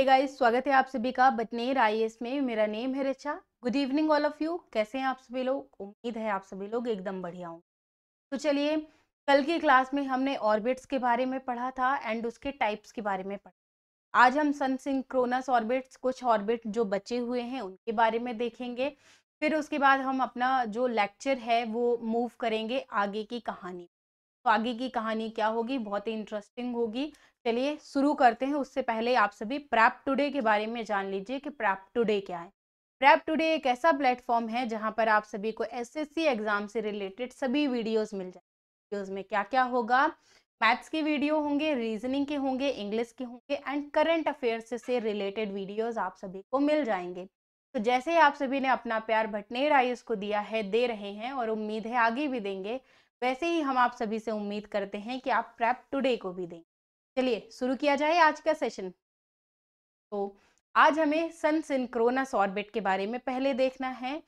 hey guys स्वागत है आप सभी का बटनेर आई में मेरा नेम है Richa good evening all of you कैसे हैं आप सभी लोग उम्मीद है आप सभी लोग एकदम बढ़िया होंगे तो चलिए कल की क्लास में हमने ऑर्बिट्स के बारे में पढ़ा था एंड उसके टाइप्स के बारे में पढ़ा आज हम सन सिंक्रोनस ऑर्बिट्स कुछ ऑर्बिट जो बचे हुए हैं उनके बारे में देखेंगे फिर उसके बाद हम अपना जो लेक्चर है वो मूव करेंगे आगे की कहानी तो आगे की कहानी क्या होगी बहुत ही इंटरेस्टिंग होगी चलिए शुरू करते हैं उससे पहले आप सभी प्रैप टुडे के बारे में जान लीजिए कि प्रैप टुडे क्या है प्रैप टुडे एक ऐसा प्लेटफॉर्म है जहां पर आप सभी को एसएससी एग्जाम से रिलेटेड सभी वीडियोस मिल जाए वीडियोस में क्या क्या होगा मैथ्स के वीडियो होंगे रीजनिंग के होंगे इंग्लिश के होंगे एंड करंट अफेयर्स से रिलेटेड वीडियोज आप सभी को मिल जाएंगे तो जैसे ही आप सभी ने अपना प्यार भटनेर आई को दिया है दे रहे हैं और उम्मीद है आगे भी देंगे वैसे ही हम आप सभी से उम्मीद करते हैं कि आप प्रैप टुडे को भी दें चलिए शुरू किया जाए आज का सेशन तो आज हमें सन सिंक्रोनस ऑर्बिट के बारे में पहले देखना है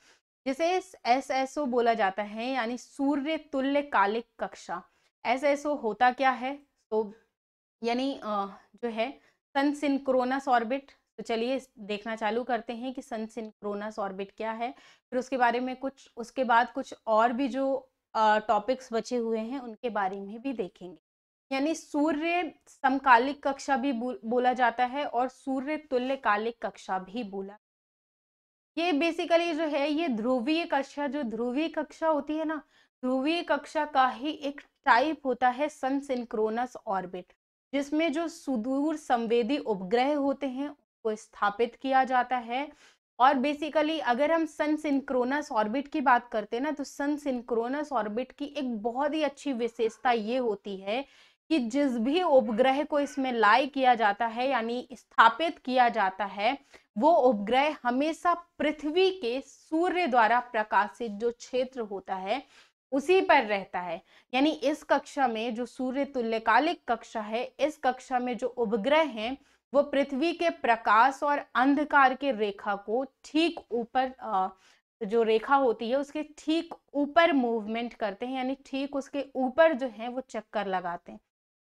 जिसे एस एस ओ बोला जाता है यानी सूर्य तुल्य कालिक कक्षा एस एस ओ होता क्या है तो यानी जो है सन सिंक्रोनस ऑर्बिट तो चलिए देखना चालू करते हैं कि सन सिंक्रोनस ऑर्बिट क्या है फिर उसके बारे में कुछ उसके बाद कुछ और भी जो टॉपिक्स बचे हुए हैं उनके बारे में भी देखेंगे यानी सूर्य समकालिक कक्षा भी बोला जाता है और सूर्य तुल्यकालिक कक्षा भी बोला ये बेसिकली जो है ये ध्रुवीय कक्षा जो ध्रुवीय कक्षा होती है ना ध्रुवीय कक्षा का ही एक टाइप होता है सन सिंक्रोनस ऑर्बिट जिसमें जो सुदूर संवेदी उपग्रह होते हैं उनको स्थापित किया जाता है और बेसिकली अगर हम सन सिंक्रोनस ऑर्बिट की बात करते हैं ना तो सन सिंक्रोनस ऑर्बिट की एक बहुत ही अच्छी विशेषता ये होती है कि जिस भी उपग्रह को इसमें लाई किया जाता है यानी स्थापित किया जाता है वो उपग्रह हमेशा पृथ्वी के सूर्य द्वारा प्रकाशित जो क्षेत्र होता है उसी पर रहता है यानी इस कक्षा में जो सूर्य तुल्यकालिक कक्षा है इस कक्षा में जो उपग्रह हैं वो पृथ्वी के प्रकाश और अंधकार के रेखा को ठीक ऊपर जो रेखा होती है उसके ठीक ऊपर मूवमेंट करते हैं यानी ठीक उसके ऊपर जो है वो चक्कर लगाते हैं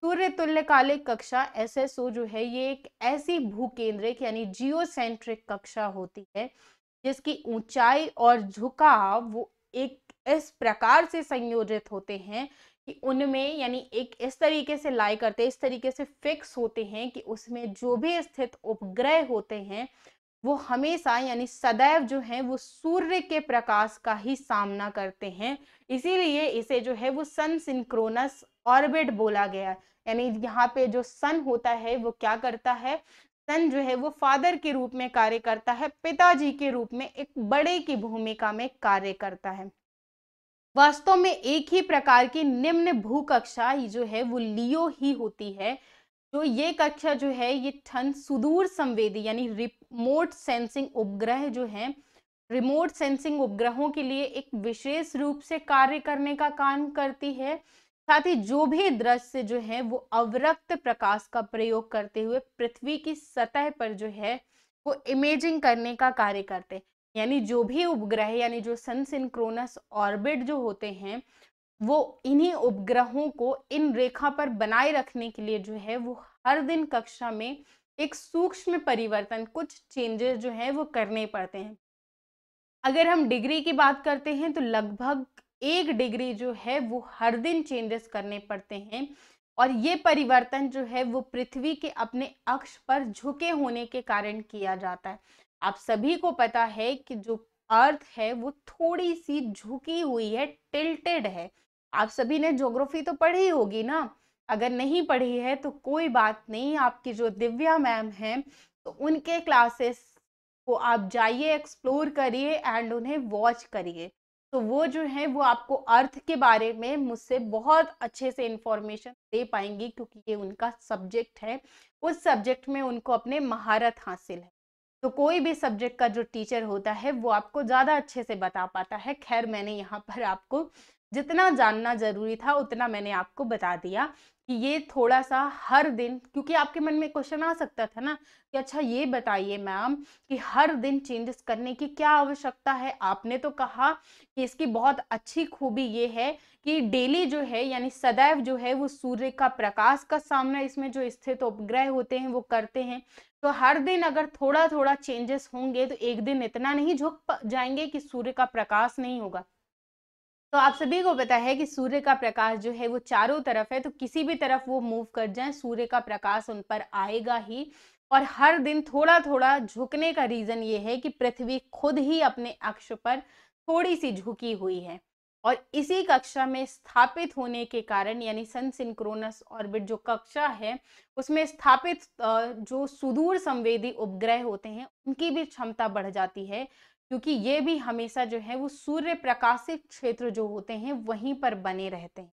सूर्य तुल्यकालिक कक्षा एस एस ओ जो है ये एक ऐसी भूकेंद्रिक यानी जियोसेंट्रिक कक्षा होती है जिसकी ऊंचाई और झुकाव वो एक इस प्रकार से संयोजित होते हैं कि उनमें यानी एक इस तरीके से लाई करते इस तरीके से फिक्स होते हैं कि उसमें जो भी स्थित उपग्रह होते हैं वो हमेशा यानी सदैव जो है वो सूर्य के प्रकाश का ही सामना करते हैं इसीलिए इसे जो है वो सन सिंक्रोनस ऑर्बिट बोला गया यानी यहाँ पे जो सन होता है वो क्या करता है सन जो है वो फादर के रूप में कार्य करता है पिताजी के रूप में एक बड़े की भूमिका में कार्य करता है वास्तव में एक ही प्रकार की निम्न भूकक्षा जो है वो लियो ही होती है जो ये कक्षा जो है ये ठन सुदूर संवेदी यानी रिमोट सेंसिंग उपग्रह जो है रिमोट सेंसिंग उपग्रहों के लिए एक विशेष रूप से कार्य करने का काम करती है साथ ही जो भी दृश्य जो है वो अवरक्त प्रकाश का प्रयोग करते हुए पृथ्वी की सतह पर जो है वो इमेजिंग करने का कार्य करते हैं यानी जो भी उपग्रह यानी जो सनसिनक्रोनस ऑर्बिट जो होते हैं वो इन्हीं उपग्रहों को इन रेखा पर बनाए रखने के लिए जो है वो हर दिन कक्षा में एक सूक्ष्म परिवर्तन कुछ चेंजेस जो है वो करने पड़ते हैं अगर हम डिग्री की बात करते हैं तो लगभग एक डिग्री जो है वो हर दिन चेंजेस करने पड़ते हैं और ये परिवर्तन जो है वो पृथ्वी के अपने अक्ष पर झुके होने के कारण किया जाता है आप सभी को पता है कि जो अर्थ है वो थोड़ी सी झुकी हुई है टिल्टेड है आप सभी ने ज्योग्राफी तो पढ़ी होगी ना अगर नहीं पढ़ी है तो कोई बात नहीं आपकी जो दिव्या मैम हैं तो उनके क्लासेस को आप जाइए एक्सप्लोर करिए एंड उन्हें वॉच करिए तो वो जो है वो आपको अर्थ के बारे में मुझसे बहुत अच्छे से इंफॉर्मेशन दे पाएंगी क्योंकि ये उनका सब्जेक्ट है उस सब्जेक्ट में उनको अपने महारत हासिल है तो कोई भी सब्जेक्ट का जो टीचर होता है वो आपको ज़्यादा अच्छे से बता पाता है खैर मैंने यहाँ पर आपको जितना जानना जरूरी था उतना मैंने आपको बता दिया कि ये थोड़ा सा हर दिन क्योंकि आपके मन में क्वेश्चन आ सकता था ना कि अच्छा ये बताइए मैम कि हर दिन चेंजेस करने की क्या आवश्यकता है आपने तो कहा कि इसकी बहुत अच्छी खूबी ये है कि डेली जो है यानी सदैव जो है वो सूर्य का प्रकाश का सामना इसमें जो स्थित उपग्रह होते हैं वो करते हैं तो हर दिन अगर थोड़ा थोड़ा चेंजेस होंगे तो एक दिन इतना नहीं झुक जाएंगे कि सूर्य का प्रकाश नहीं होगा तो आप सभी को पता है कि सूर्य का प्रकाश जो है वो चारों तरफ है तो किसी भी तरफ वो मूव कर जाए सूर्य का प्रकाश उन पर आएगा ही और हर दिन थोड़ा थोड़ा झुकने का रीजन ये है कि पृथ्वी खुद ही अपने अक्ष पर थोड़ी सी झुकी हुई है और इसी कक्षा में स्थापित होने के कारण यानी सन सिंक्रोनस ऑर्बिट जो कक्षा है उसमें स्थापित जो सुदूर संवेदी उपग्रह होते हैं उनकी भी क्षमता बढ़ जाती है क्योंकि ये भी हमेशा जो है वो सूर्य प्रकाशित क्षेत्र जो होते हैं वहीं पर बने रहते हैं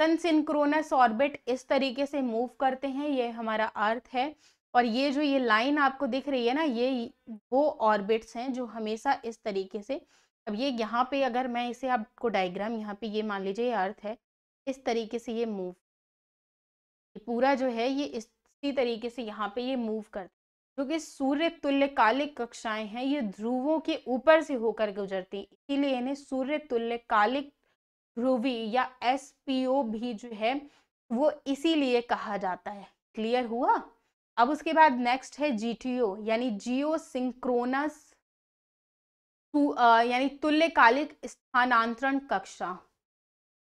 सन सिंक्रोनस ऑर्बिट इस तरीके से मूव करते हैं ये हमारा अर्थ है और ये जो ये लाइन आपको दिख रही है ना ये वो ऑर्बिट्स हैं जो हमेशा इस तरीके से अब ये यहाँ पे अगर मैं इसे आपको डायग्राम यहाँ पे ये मान लीजिए अर्थ है इस तरीके से ये मूव पूरा जो है ये इसी तरीके से यहाँ पे ये मूव कर जो कि सूर्य तुल्य कालिक कक्षाएं हैं ये ध्रुवों के ऊपर से होकर गुजरती है इसीलिए इन्हें सूर्य तुल्य कालिक ध्रुवी या एस भी जो है वो इसीलिए कहा जाता है क्लियर हुआ अब उसके बाद नेक्स्ट है जी यानी जियो सिंक्रोनस यानी तुल्यकालिक स्थानांतरण कक्षा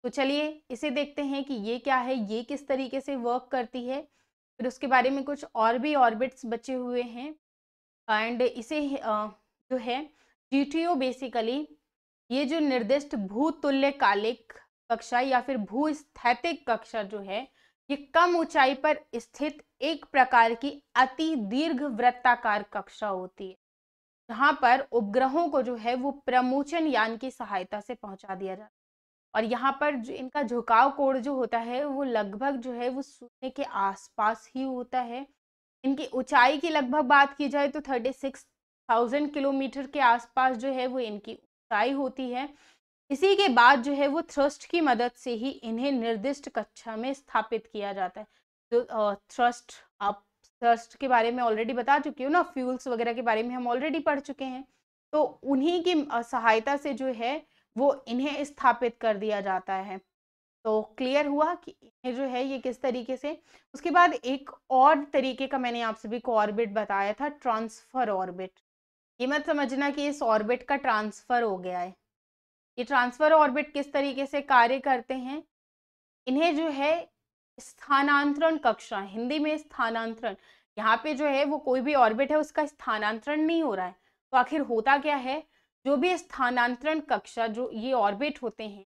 तो चलिए इसे देखते हैं कि ये क्या है ये किस तरीके से वर्क करती है फिर उसके बारे में कुछ और भी ऑर्बिट्स बचे हुए हैं एंड इसे जो है जी बेसिकली ये जो निर्दिष्ट भूतुल्य कालिक कक्षा या फिर भूस्थैतिक कक्षा जो है ये कम ऊंचाई पर स्थित एक प्रकार की अति दीर्घ वृत्ताकार कक्षा होती है जहाँ पर उपग्रहों को जो है वो प्रमोचन यान की सहायता से पहुंचा दिया जाता है और यहाँ पर जो इनका झुकाव कोण जो होता है वो लगभग जो है वो शून्य के आसपास ही होता है इनकी ऊंचाई की लगभग बात की जाए तो थर्टी सिक्स थाउजेंड किलोमीटर के आसपास जो है वो इनकी ऊंचाई होती है इसी के बाद जो है वो थ्रस्ट की मदद से ही इन्हें निर्दिष्ट कक्षा में स्थापित किया जाता है जो थ्रस्ट आप थ्रस्ट के बारे में ऑलरेडी बता चुके हो ना फ्यूल्स वगैरह के बारे में हम ऑलरेडी पढ़ चुके हैं तो उन्हीं की सहायता से जो है वो इन्हें स्थापित कर दिया जाता है तो क्लियर हुआ कि इन्हें जो है ये किस तरीके से उसके बाद एक और तरीके का मैंने आप सभी को ऑर्बिट बताया था ट्रांसफ़र ऑर्बिट ये मत समझना कि इस ऑर्बिट का ट्रांसफ़र हो गया है ये ट्रांसफ़र ऑर्बिट किस तरीके से कार्य करते हैं इन्हें जो है स्थानांतरण कक्षा हिंदी में स्थानांतरण यहाँ पे जो है वो कोई भी ऑर्बिट है उसका स्थानांतरण नहीं हो रहा है तो आखिर होता क्या है जो भी स्थानांतरण कक्षा जो ये ऑर्बिट होते हैं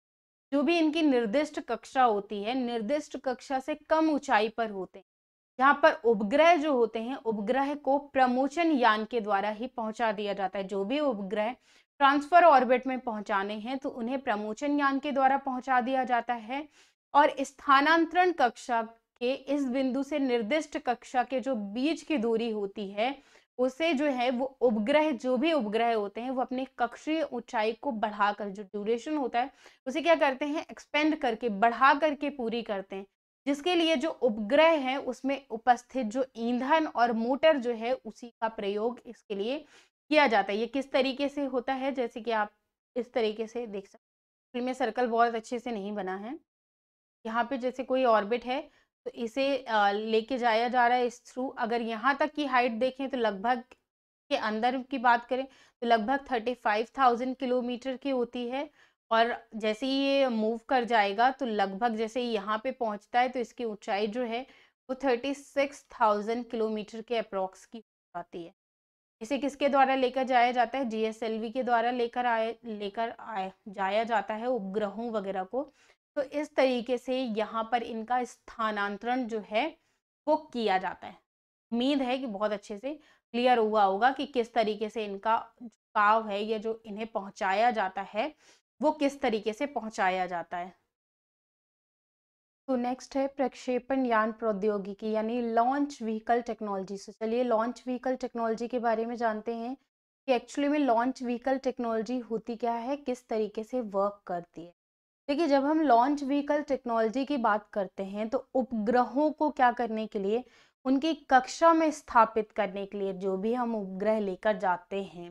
जो भी इनकी निर्दिष्ट कक्षा होती है निर्दिष्ट कक्षा से कम ऊंचाई पर होते हैं यहाँ पर उपग्रह जो होते हैं उपग्रह को प्रमोचन यान के द्वारा ही पहुंचा दिया जाता है जो भी उपग्रह ट्रांसफर ऑर्बिट में पहुंचाने हैं तो उन्हें प्रमोचन यान के द्वारा पहुंचा दिया जाता है और स्थानांतरण कक्षा के इस बिंदु से निर्दिष्ट कक्षा के जो बीच की दूरी होती है उसे जो है वो उपग्रह जो भी उपग्रह होते हैं वो अपने कक्षीय ऊंचाई को बढ़ाकर जो ड्यूरेशन होता है उसे क्या करते हैं एक्सपेंड करके बढ़ा करके पूरी करते हैं जिसके लिए जो उपग्रह है उसमें उपस्थित जो ईंधन और मोटर जो है उसी का प्रयोग इसके लिए किया जाता है ये किस तरीके से होता है जैसे कि आप इस तरीके से देख सकते हैं फिल्म सर्कल बहुत अच्छे से नहीं बना है यहाँ पे जैसे कोई ऑर्बिट है तो इसे लेके जाया जा रहा है इस थ्रू अगर यहाँ तक की हाइट देखें तो लगभग के अंदर की बात करें तो लगभग थर्टी फाइव थाउजेंड किलोमीटर की होती है और जैसे ही ये मूव कर जाएगा तो लगभग जैसे यहाँ पे पहुँचता है तो इसकी ऊंचाई जो है वो थर्टी सिक्स थाउजेंड किलोमीटर के अप्रॉक्स की जाती है इसे किसके द्वारा लेकर जाया जाता है जी के द्वारा लेकर आए लेकर आए जाया जाता है उपग्रहों वगैरह को तो इस तरीके से यहाँ पर इनका स्थानांतरण जो है वो किया जाता है उम्मीद है कि बहुत अच्छे से क्लियर हुआ होगा कि किस तरीके से इनका झुकाव है या जो इन्हें पहुंचाया जाता है वो किस तरीके से पहुंचाया जाता है तो नेक्स्ट है प्रक्षेपण यान प्रौद्योगिकी यानी लॉन्च व्हीकल टेक्नोलॉजी से चलिए लॉन्च व्हीकल टेक्नोलॉजी के बारे में जानते हैं कि एक्चुअली में लॉन्च व्हीकल टेक्नोलॉजी होती क्या है किस तरीके से वर्क करती है देखिए जब हम लॉन्च व्हीकल टेक्नोलॉजी की बात करते हैं तो उपग्रहों को क्या करने के लिए उनकी कक्षा में स्थापित करने के लिए जो भी हम उपग्रह लेकर जाते हैं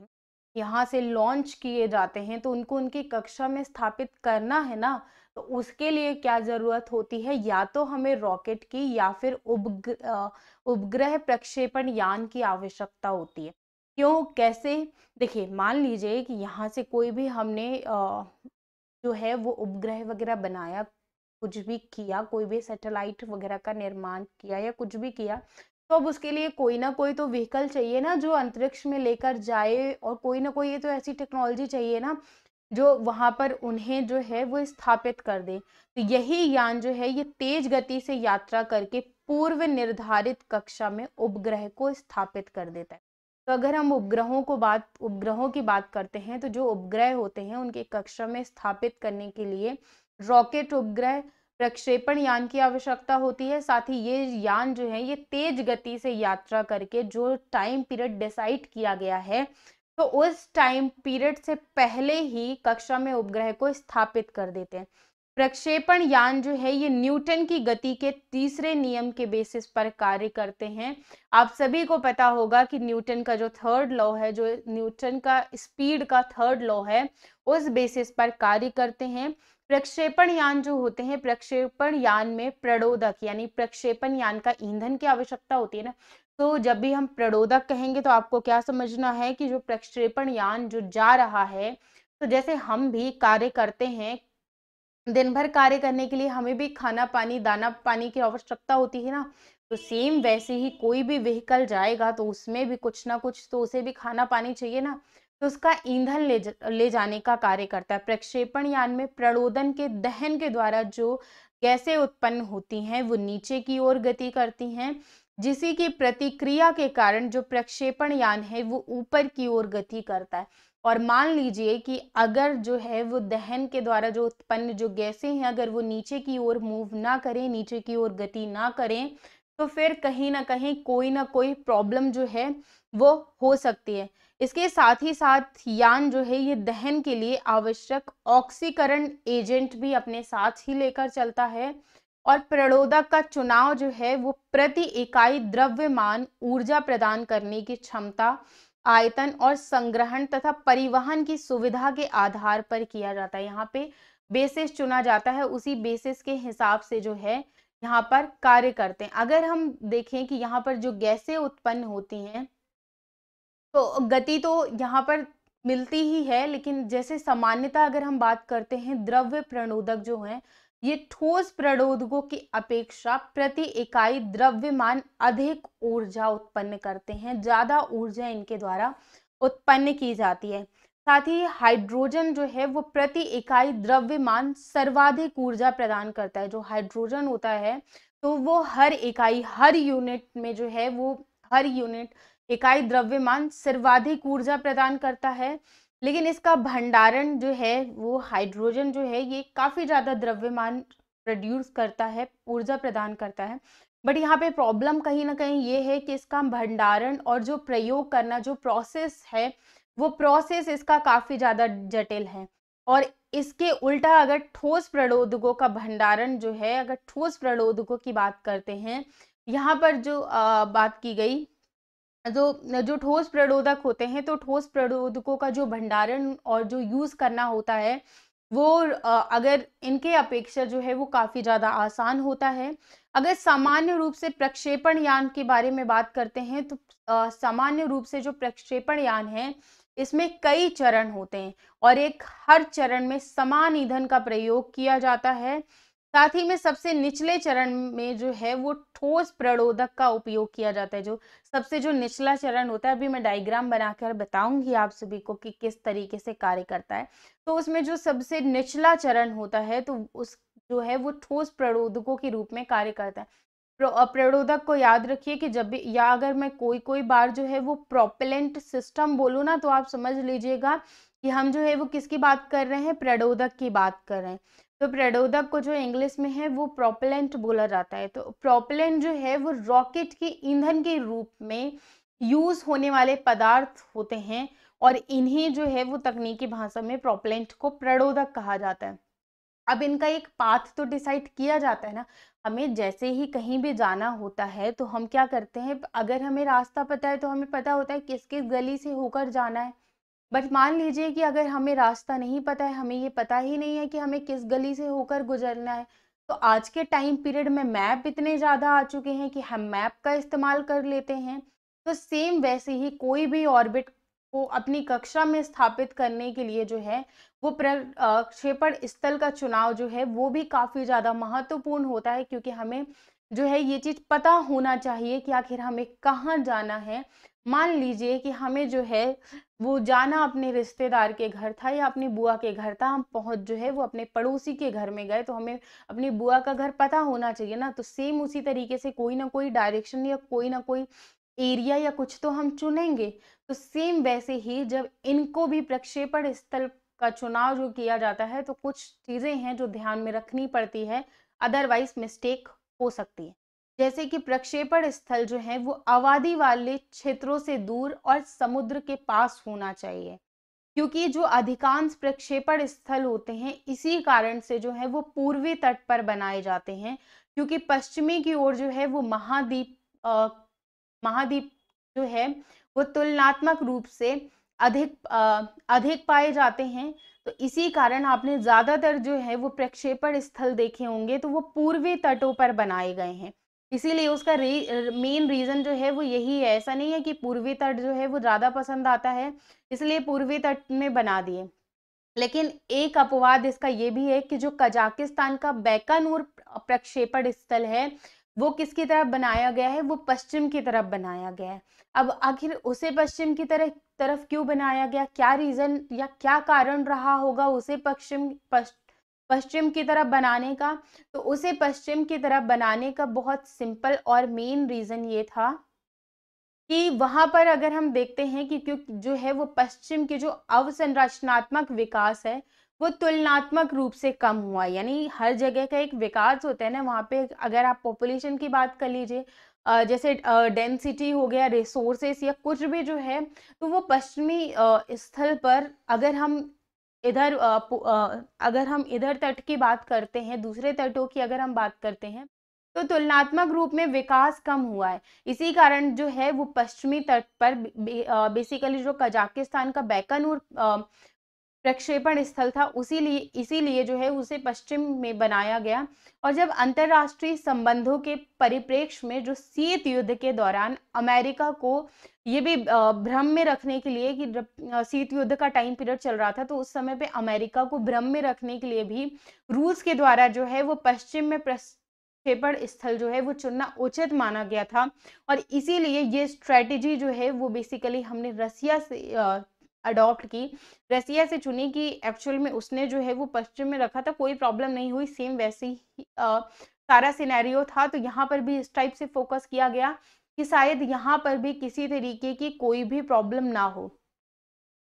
यहाँ से लॉन्च किए जाते हैं तो उनको उनकी कक्षा में स्थापित करना है ना तो उसके लिए क्या ज़रूरत होती है या तो हमें रॉकेट की या फिर उपग्रह उपग्रह प्रक्षेपण यान की आवश्यकता होती है क्यों कैसे देखिए मान लीजिए कि यहाँ से कोई भी हमने जो है वो उपग्रह वगैरह बनाया कुछ भी किया कोई भी सैटेलाइट वगैरह का निर्माण किया या कुछ भी किया तो अब उसके लिए कोई ना कोई तो व्हीकल चाहिए ना जो अंतरिक्ष में लेकर जाए और कोई ना कोई ये तो ऐसी टेक्नोलॉजी चाहिए ना जो वहाँ पर उन्हें जो है वो स्थापित कर दे तो यही यान जो है ये तेज गति से यात्रा करके पूर्व निर्धारित कक्षा में उपग्रह को स्थापित कर देता है तो अगर हम उपग्रहों को बात उपग्रहों की बात करते हैं तो जो उपग्रह होते हैं उनके कक्षा में स्थापित करने के लिए रॉकेट उपग्रह प्रक्षेपण यान की आवश्यकता होती है साथ ही ये यान जो है ये तेज गति से यात्रा करके जो टाइम पीरियड डिसाइड किया गया है तो उस टाइम पीरियड से पहले ही कक्षा में उपग्रह को स्थापित कर देते हैं प्रक्षेपण यान जो है ये न्यूटन की गति के तीसरे नियम के बेसिस पर कार्य करते हैं आप सभी को पता होगा कि न्यूटन का जो थर्ड लॉ है जो न्यूटन का स्पीड का थर्ड लॉ है उस बेसिस पर कार्य करते हैं प्रक्षेपण यान जो होते हैं प्रक्षेपण यान में प्रड़ोदक यानी प्रक्षेपण यान का ईंधन की आवश्यकता होती है ना तो जब भी हम प्रड़ोदक कहेंगे तो आपको क्या समझना है कि जो प्रक्षेपण यान जो जा रहा है तो जैसे हम भी कार्य करते हैं दिन भर कार्य करने के लिए हमें भी खाना पानी दाना पानी की आवश्यकता होती है ना तो सेम वैसे ही कोई भी व्हीकल जाएगा तो उसमें भी कुछ ना कुछ तो उसे भी खाना पानी चाहिए ना तो उसका ईंधन ले जा, ले जाने का कार्य करता है प्रक्षेपण यान में प्रणोदन के दहन के द्वारा जो गैसें उत्पन्न होती हैं वो नीचे की ओर गति करती हैं जिसी की प्रतिक्रिया के कारण जो प्रक्षेपण यान है वो ऊपर की ओर गति करता है और मान लीजिए कि अगर जो है वो दहन के द्वारा जो उत्पन्न जो गैसें हैं अगर वो नीचे की ओर मूव ना करें नीचे की ओर गति ना करें तो फिर कहीं ना कहीं कोई ना कोई प्रॉब्लम जो है वो हो सकती है इसके साथ ही साथ यान जो है ये दहन के लिए आवश्यक ऑक्सीकरण एजेंट भी अपने साथ ही लेकर चलता है और प्रणोदक का चुनाव जो है वो प्रति इकाई द्रव्यमान ऊर्जा प्रदान करने की क्षमता आयतन और संग्रहण तथा परिवहन की सुविधा के आधार पर किया जाता है यहाँ पे बेसिस चुना जाता है उसी बेसिस के हिसाब से जो है यहाँ पर कार्य करते हैं अगर हम देखें कि यहाँ पर जो गैसें उत्पन्न होती हैं तो गति तो यहाँ पर मिलती ही है लेकिन जैसे सामान्यता अगर हम बात करते हैं द्रव्य प्रणोदक जो है ये ठोस प्ररोधकों की अपेक्षा प्रति इकाई द्रव्यमान अधिक ऊर्जा उत्पन्न करते हैं ज़्यादा ऊर्जा इनके द्वारा उत्पन्न की जाती है साथ ही हाइड्रोजन जो है वो प्रति इकाई द्रव्यमान सर्वाधिक ऊर्जा प्रदान करता है जो हाइड्रोजन होता है तो वो हर इकाई हर यूनिट में जो है वो हर यूनिट इकाई द्रव्यमान सर्वाधिक ऊर्जा प्रदान करता है लेकिन इसका भंडारण जो है वो हाइड्रोजन जो है ये काफ़ी ज़्यादा द्रव्यमान प्रोड्यूस करता है ऊर्जा प्रदान करता है बट यहाँ पे प्रॉब्लम कहीं ना कहीं ये है कि इसका भंडारण और जो प्रयोग करना जो प्रोसेस है वो प्रोसेस इसका काफ़ी ज़्यादा जटिल है और इसके उल्टा अगर ठोस प्रलोधकों का भंडारण जो है अगर ठोस प्रलोधकों की बात करते हैं यहाँ पर जो आ, बात की गई जो जो ठोस प्रणोदक होते हैं तो ठोस प्रणोदकों का जो भंडारण और जो यूज़ करना होता है वो अगर इनके अपेक्षा जो है वो काफ़ी ज़्यादा आसान होता है अगर सामान्य रूप से प्रक्षेपण यान के बारे में बात करते हैं तो सामान्य रूप से जो प्रक्षेपण यान है इसमें कई चरण होते हैं और एक हर चरण में समान ईंधन का प्रयोग किया जाता है साथ ही में सबसे निचले चरण में जो है वो ठोस प्रणोदक का उपयोग किया जाता है जो सबसे जो निचला चरण होता है अभी मैं डायग्राम बनाकर बताऊंगी आप सभी को कि किस तरीके से कार्य करता है तो उसमें जो सबसे निचला चरण होता है तो उस जो है वो ठोस प्रणोदकों के रूप में कार्य करता है प्रणोदक को याद रखिए कि जब भी या अगर मैं कोई कोई बार जो है वो प्रोपेलेंट सिस्टम बोलूँ ना तो आप समझ लीजिएगा कि हम जो है वो किसकी बात कर रहे हैं प्रणोदक की बात कर रहे हैं तो प्रेडोदक को जो इंग्लिश में है वो प्रोपेलेंट बोला जाता है तो प्रोपेलेंट जो है वो रॉकेट के ईंधन के रूप में यूज होने वाले पदार्थ होते हैं और इन्हें जो है वो तकनीकी भाषा में प्रोपेलेंट को प्रेडोदक कहा जाता है अब इनका एक पाथ तो डिसाइड किया जाता है ना हमें जैसे ही कहीं भी जाना होता है तो हम क्या करते हैं अगर हमें रास्ता पता है तो हमें पता होता है किस किस गली से होकर जाना है बट मान लीजिए कि अगर हमें रास्ता नहीं पता है हमें ये पता ही नहीं है कि हमें किस गली से होकर गुजरना है तो आज के टाइम पीरियड में मैप इतने ज़्यादा आ चुके हैं कि हम मैप का इस्तेमाल कर लेते हैं तो सेम वैसे ही कोई भी ऑर्बिट को अपनी कक्षा में स्थापित करने के लिए जो है वो प्रक्षेपण स्थल का चुनाव जो है वो भी काफ़ी ज़्यादा महत्वपूर्ण होता है क्योंकि हमें जो है ये चीज़ पता होना चाहिए कि आखिर हमें कहाँ जाना है मान लीजिए कि हमें जो है वो जाना अपने रिश्तेदार के घर था या अपनी बुआ के घर था हम पहुंच जो है वो अपने पड़ोसी के घर में गए तो हमें अपनी बुआ का घर पता होना चाहिए ना तो सेम उसी तरीके से कोई ना कोई डायरेक्शन या कोई ना कोई एरिया या कुछ तो हम चुनेंगे तो सेम वैसे ही जब इनको भी प्रक्षेपण स्थल का चुनाव जो किया जाता है तो कुछ चीज़ें हैं जो ध्यान में रखनी पड़ती है अदरवाइज मिस्टेक हो सकती है जैसे कि प्रक्षेपण स्थल जो है वो आबादी वाले क्षेत्रों से दूर और समुद्र के पास होना चाहिए क्योंकि जो अधिकांश प्रक्षेपण स्थल होते हैं इसी कारण से जो है वो पूर्वी तट पर बनाए जाते हैं क्योंकि पश्चिमी की ओर जो है वो महाद्वीप महाद्वीप जो है वो तुलनात्मक रूप से अधिक आ, अधिक पाए जाते हैं तो इसी कारण आपने ज़्यादातर जो है वो प्रक्षेपण स्थल देखे होंगे तो वो पूर्वी तटों पर बनाए गए हैं इसीलिए उसका मेन रीज़न जो है वो यही है ऐसा नहीं है कि पूर्वी तट जो है वो ज़्यादा पसंद आता है इसलिए पूर्वी तट में बना दिए लेकिन एक अपवाद इसका ये भी है कि जो कजाकिस्तान का बैकानूर प्रक्षेपण स्थल है वो किसकी तरफ बनाया गया है वो पश्चिम की तरफ बनाया गया है अब आखिर उसे पश्चिम की तरह तरफ क्यों बनाया गया क्या रीज़न या क्या कारण रहा होगा उसे पश्चिम पश्चिम की तरफ बनाने का तो उसे पश्चिम की तरफ बनाने का बहुत सिंपल और मेन रीज़न ये था कि वहाँ पर अगर हम देखते हैं कि क्योंकि जो है वो पश्चिम की जो अवसंरचनात्मक विकास है वो तुलनात्मक रूप से कम हुआ यानी हर जगह का एक विकास होता है ना वहाँ पे अगर आप पॉपुलेशन की बात कर लीजिए जैसे डेंसिटी हो गया रिसोर्सेस या कुछ भी जो है तो वो पश्चिमी स्थल पर अगर हम इधर अगर हम इधर तट की बात करते हैं दूसरे तटों की अगर हम बात करते हैं तो तुलनात्मक रूप में विकास कम हुआ है इसी कारण जो है वो पश्चिमी तट पर बेसिकली जो कजाकिस्तान का बैकन और प्रक्षेपण स्थल था लिए इसीलिए जो है उसे पश्चिम में बनाया गया और जब अंतर्राष्ट्रीय संबंधों के परिप्रेक्ष्य में जो शीत युद्ध के दौरान अमेरिका को ये भी भ्रम में रखने के लिए कि शीत युद्ध का टाइम पीरियड चल रहा था तो उस समय पे अमेरिका को भ्रम में रखने के लिए भी रूस के द्वारा जो है वो पश्चिम में प्रक्षेपण स्थल जो है वो चुनना उचित माना गया था और इसीलिए ये स्ट्रेटेजी जो है वो बेसिकली हमने रसिया से अडॉप्ट की रसिया से चुनी कि एक्चुअल में उसने जो है वो पश्चिम में रखा था कोई प्रॉब्लम नहीं हुई सेम वैसे ही आ, सारा सिनेरियो था तो यहाँ पर भी इस टाइप से फोकस किया गया कि शायद यहाँ पर भी किसी तरीके की कोई भी प्रॉब्लम ना हो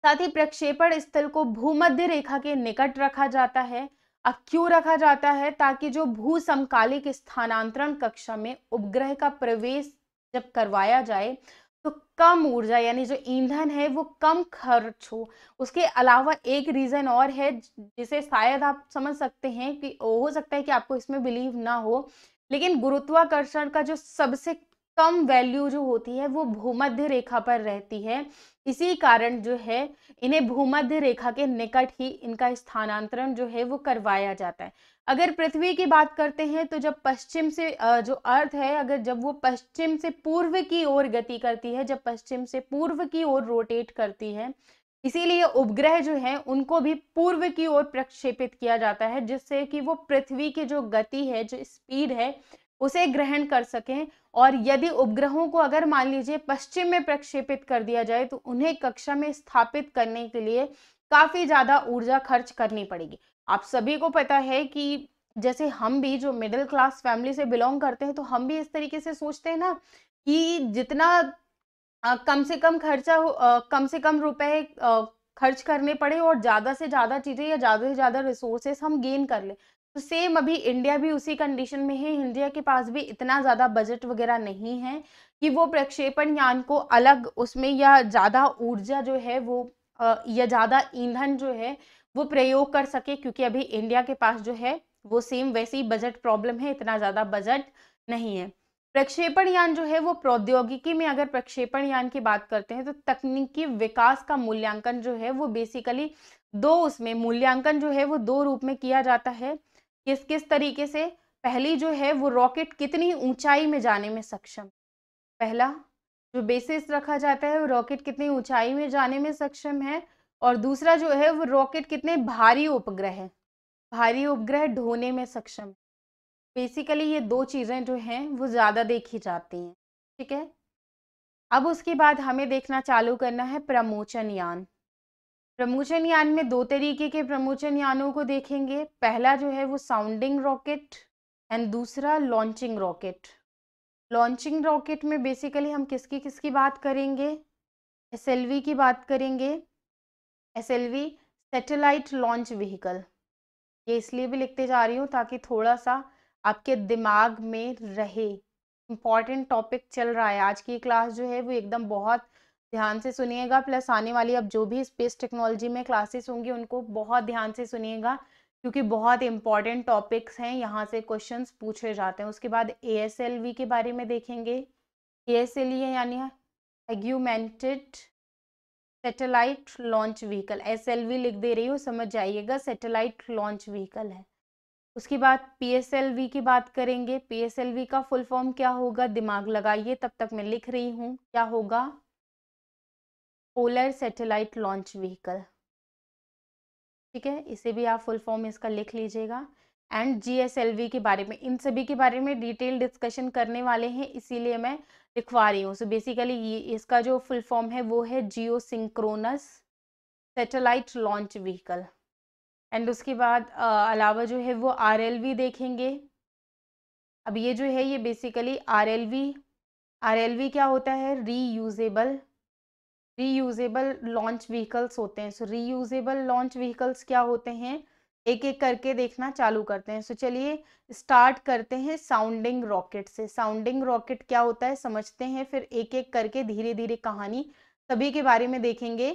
साथ ही प्रक्षेपण स्थल को भूमध्य रेखा के निकट रखा जाता है अब क्यों रखा जाता है ताकि जो भू समकालिक स्थानांतरण कक्षा में उपग्रह का प्रवेश जब करवाया जाए तो कम ऊर्जा यानी जो ईंधन है वो कम खर्च हो उसके अलावा एक रीज़न और है जिसे शायद आप समझ सकते हैं कि हो सकता है कि आपको इसमें बिलीव ना हो लेकिन गुरुत्वाकर्षण का जो सबसे कम वैल्यू जो होती है वो भूमध्य रेखा पर रहती है इसी कारण जो है इन्हें भूमध्य रेखा के निकट ही इनका स्थानांतरण जो है वो करवाया जाता है अगर पृथ्वी की बात करते हैं तो जब पश्चिम से जो अर्थ है अगर जब वो पश्चिम से पूर्व की ओर गति करती है जब पश्चिम से पूर्व की ओर रोटेट करती है इसीलिए उपग्रह जो है उनको भी पूर्व की ओर प्रक्षेपित किया जाता है जिससे कि वो पृथ्वी की जो गति है जो स्पीड है उसे ग्रहण कर सकें और यदि उपग्रहों को अगर मान लीजिए पश्चिम में प्रक्षेपित कर दिया जाए तो उन्हें कक्षा में स्थापित करने के लिए काफ़ी ज़्यादा ऊर्जा खर्च करनी पड़ेगी आप सभी को पता है कि जैसे हम भी जो मिडिल क्लास फैमिली से बिलोंग करते हैं तो हम भी इस तरीके से सोचते हैं ना कि जितना आ, कम से कम खर्चा आ, कम से कम रुपए खर्च करने पड़े और ज़्यादा से ज़्यादा चीज़ें या ज़्यादा से ज़्यादा रिसोर्सेस हम गेन कर ले तो सेम अभी इंडिया भी उसी कंडीशन में है इंडिया के पास भी इतना ज़्यादा बजट वगैरह नहीं है कि वो प्रक्षेपण यान को अलग उसमें या ज़्यादा ऊर्जा जो है वो या ज़्यादा ईंधन जो है वो प्रयोग कर सके क्योंकि अभी इंडिया के पास जो है वो सेम वैसी बजट प्रॉब्लम है इतना ज़्यादा बजट नहीं है प्रक्षेपण यान जो है वो प्रौद्योगिकी में अगर प्रक्षेपण यान की बात करते हैं तो तकनीकी विकास का मूल्यांकन जो है वो बेसिकली दो उसमें मूल्यांकन जो है वो दो रूप में किया जाता है किस किस तरीके से पहली जो है वो रॉकेट कितनी ऊंचाई में जाने में सक्षम पहला जो बेसिस रखा जाता है वो रॉकेट कितनी ऊंचाई में जाने में सक्षम है और दूसरा जो है वो रॉकेट कितने भारी उपग्रह है भारी उपग्रह ढोने में सक्षम बेसिकली ये दो चीज़ें जो हैं वो ज़्यादा देखी जाती हैं ठीक है अब उसके बाद हमें देखना चालू करना है प्रमोचन यान प्रमोचन यान में दो तरीके के प्रमोचन यानों को देखेंगे पहला जो है वो साउंडिंग रॉकेट एंड दूसरा लॉन्चिंग रॉकेट लॉन्चिंग रॉकेट में बेसिकली हम किसकी किसकी बात करेंगे एस की बात करेंगे S L V satellite launch vehicle ये इसलिए भी लिखते जा रही हूँ ताकि थोड़ा सा आपके दिमाग में रहे इम्पॉर्टेंट टॉपिक चल रहा है आज की क्लास जो है वो एकदम बहुत ध्यान से सुनिएगा प्लस आने वाली अब जो भी स्पेस टेक्नोलॉजी में क्लासेस होंगी उनको बहुत ध्यान से सुनिएगा क्योंकि बहुत इंपॉर्टेंट टॉपिक्स हैं यहाँ से क्वेश्चंस पूछे जाते हैं उसके बाद ए के बारे में देखेंगे ए एस एल यानी augmented satellite launch vehicle S लिख दे रही हूँ समझ जाइएगा सैटेलाइट लॉन्च व्हीकल है उसके बाद पी की बात करेंगे पी का फुल फॉर्म क्या होगा दिमाग लगाइए तब तक मैं लिख रही हूँ क्या होगा पोलर सैटेलाइट लॉन्च व्हीकल ठीक है इसे भी आप फुल फॉर्म इसका लिख लीजिएगा एंड जीएसएलवी के बारे में इन सभी के बारे में डिटेल डिस्कशन करने वाले हैं इसीलिए मैं लिखवा रही हूँ सो बेसिकली ये इसका जो फुल फॉर्म है वो है geosynchronous satellite launch vehicle and उसके बाद अलावा जो है वो आर देखेंगे अब ये जो है ये बेसिकली आर आर क्या होता है रीयूजेबल रीयूजेबल लॉन्च व्हीकल्स होते हैं सो रीयूजेबल लॉन्च व्हीकल्स क्या होते हैं एक एक करके देखना चालू करते हैं सो so, चलिए स्टार्ट करते हैं साउंडिंग रॉकेट से साउंडिंग रॉकेट क्या होता है समझते हैं फिर एक एक करके धीरे धीरे कहानी सभी के बारे में देखेंगे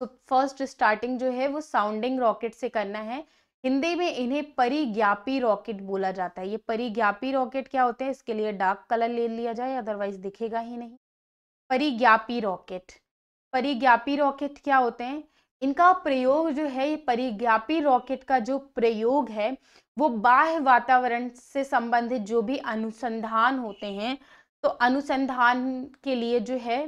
तो फर्स्ट स्टार्टिंग जो है वो साउंडिंग रॉकेट से करना है हिंदी में इन्हें परिज्ञापी रॉकेट बोला जाता है ये परिज्ञापी रॉकेट क्या होते हैं इसके लिए डार्क कलर ले लिया जाए अदरवाइज दिखेगा ही नहीं परिज्ञापी रॉकेट परिज्ञापी रॉकेट क्या होते हैं इनका प्रयोग जो है ये परिज्ञापी रॉकेट का जो प्रयोग है वो बाह्य वातावरण से संबंधित जो भी अनुसंधान होते हैं तो अनुसंधान के लिए जो है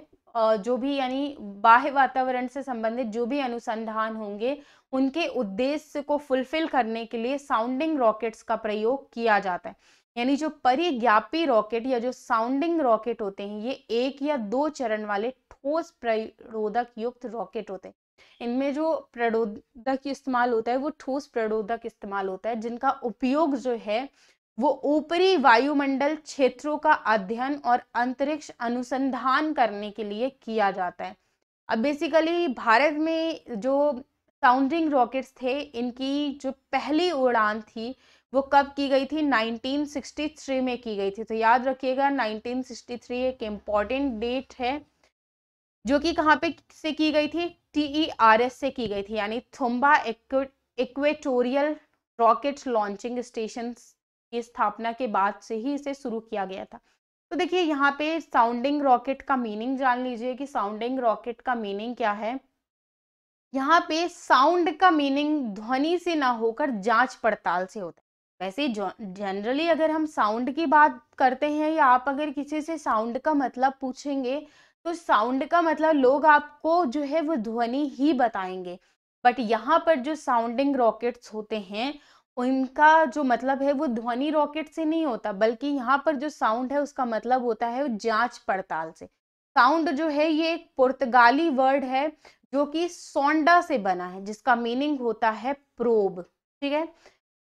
जो भी यानी बाह्य वातावरण से संबंधित जो भी अनुसंधान होंगे उनके उद्देश्य को फुलफिल करने के लिए साउंडिंग रॉकेट्स का प्रयोग किया जाता है यानी जो परिज्ञापी रॉकेट या जो साउंडिंग रॉकेट होते हैं ये एक या दो चरण वाले ठोस प्ररोधक युक्त रॉकेट होते हैं इनमें जो प्रणोदक इस्तेमाल होता है वो ठोस प्रणोदक इस्तेमाल होता है जिनका उपयोग जो है वो ऊपरी वायुमंडल क्षेत्रों का अध्ययन और अंतरिक्ष अनुसंधान करने के लिए किया जाता है अब बेसिकली भारत में जो साउंडिंग रॉकेट्स थे इनकी जो पहली उड़ान थी वो कब की गई थी 1963 में की गई थी तो याद रखिएगा 1963 एक इम्पॉर्टेंट डेट है जो कि कहाँ पे से की गई थी टी से की गई थी यानी Thumba equatorial rocket launching station की स्थापना के बाद से ही इसे शुरू किया गया था तो देखिए यहाँ पे साउंडिंग रॉकेट का मीनिंग जान लीजिए कि साउंडिंग रॉकेट का मीनिंग क्या है यहाँ पे साउंड का मीनिंग ध्वनि से ना होकर जांच पड़ताल से होता है वैसे जनरली अगर हम साउंड की बात करते हैं या आप अगर किसी से साउंड का मतलब पूछेंगे तो साउंड का मतलब लोग आपको जो है वो ध्वनि ही बताएंगे बट यहाँ पर जो साउंडिंग रॉकेट्स होते हैं उनका जो मतलब है वो ध्वनि रॉकेट से नहीं होता बल्कि यहाँ पर जो साउंड है उसका मतलब होता है जांच पड़ताल से साउंड जो है ये एक पुर्तगाली वर्ड है जो कि सोंडा से बना है जिसका मीनिंग होता है प्रोब ठीक है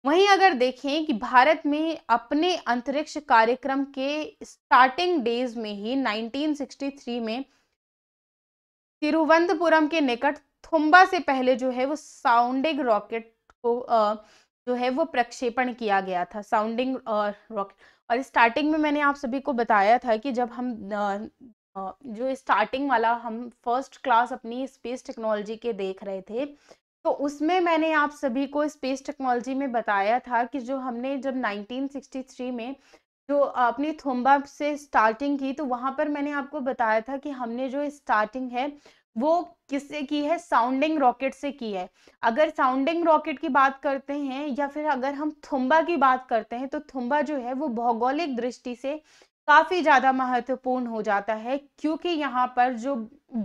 वहीं अगर देखें कि भारत में अपने अंतरिक्ष कार्यक्रम के स्टार्टिंग डेज में ही 1963 में तिरुवंतपुरम के निकट थुम्बा से पहले जो है वो साउंडिंग रॉकेट को जो है वो प्रक्षेपण किया गया था साउंडिंग रॉकेट और स्टार्टिंग में मैंने आप सभी को बताया था कि जब हम जो स्टार्टिंग वाला हम फर्स्ट क्लास अपनी स्पेस टेक्नोलॉजी के देख रहे थे तो उसमें मैंने आप सभी को स्पेस टेक्नोलॉजी में बताया था कि जो हमने जब 1963 में जो अपनी थुम्बा से स्टार्टिंग की तो वहां पर मैंने आपको बताया था कि हमने जो स्टार्टिंग है वो किससे की है साउंडिंग रॉकेट से की है अगर साउंडिंग रॉकेट की बात करते हैं या फिर अगर हम थुम्बा की बात करते हैं तो थुम्बा जो है वो भौगोलिक दृष्टि से काफ़ी ज़्यादा महत्वपूर्ण हो जाता है क्योंकि यहाँ पर जो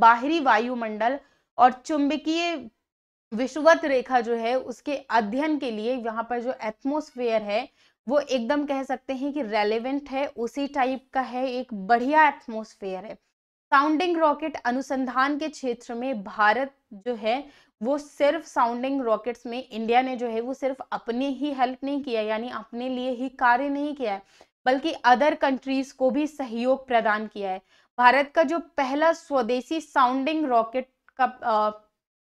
बाहरी वायुमंडल और चुंबकीय विश्ववत रेखा जो है उसके अध्ययन के लिए यहाँ पर जो एटमोस्फेयर है वो एकदम कह सकते हैं कि रेलेवेंट है उसी टाइप का है एक बढ़िया एटमोसफेयर है साउंडिंग रॉकेट अनुसंधान के क्षेत्र में भारत जो है वो सिर्फ साउंडिंग रॉकेट्स में इंडिया ने जो है वो सिर्फ अपने ही हेल्प नहीं किया यानी अपने लिए ही कार्य नहीं किया है बल्कि अदर कंट्रीज को भी सहयोग प्रदान किया है भारत का जो पहला स्वदेशी साउंडिंग रॉकेट का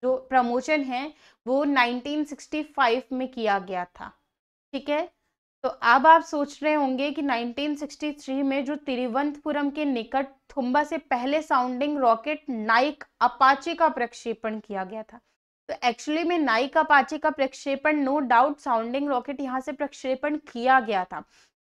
जो प्रमोशन है वो 1965 में किया गया था ठीक है तो अब आप सोच रहे होंगे कि 1963 में जो तिरुवंतपुरम के निकट थुम्बा से पहले साउंडिंग रॉकेट नाइक अपाचे का प्रक्षेपण किया गया था तो एक्चुअली में नाइक अपाचे का प्रक्षेपण नो डाउट साउंडिंग रॉकेट यहाँ से प्रक्षेपण किया गया था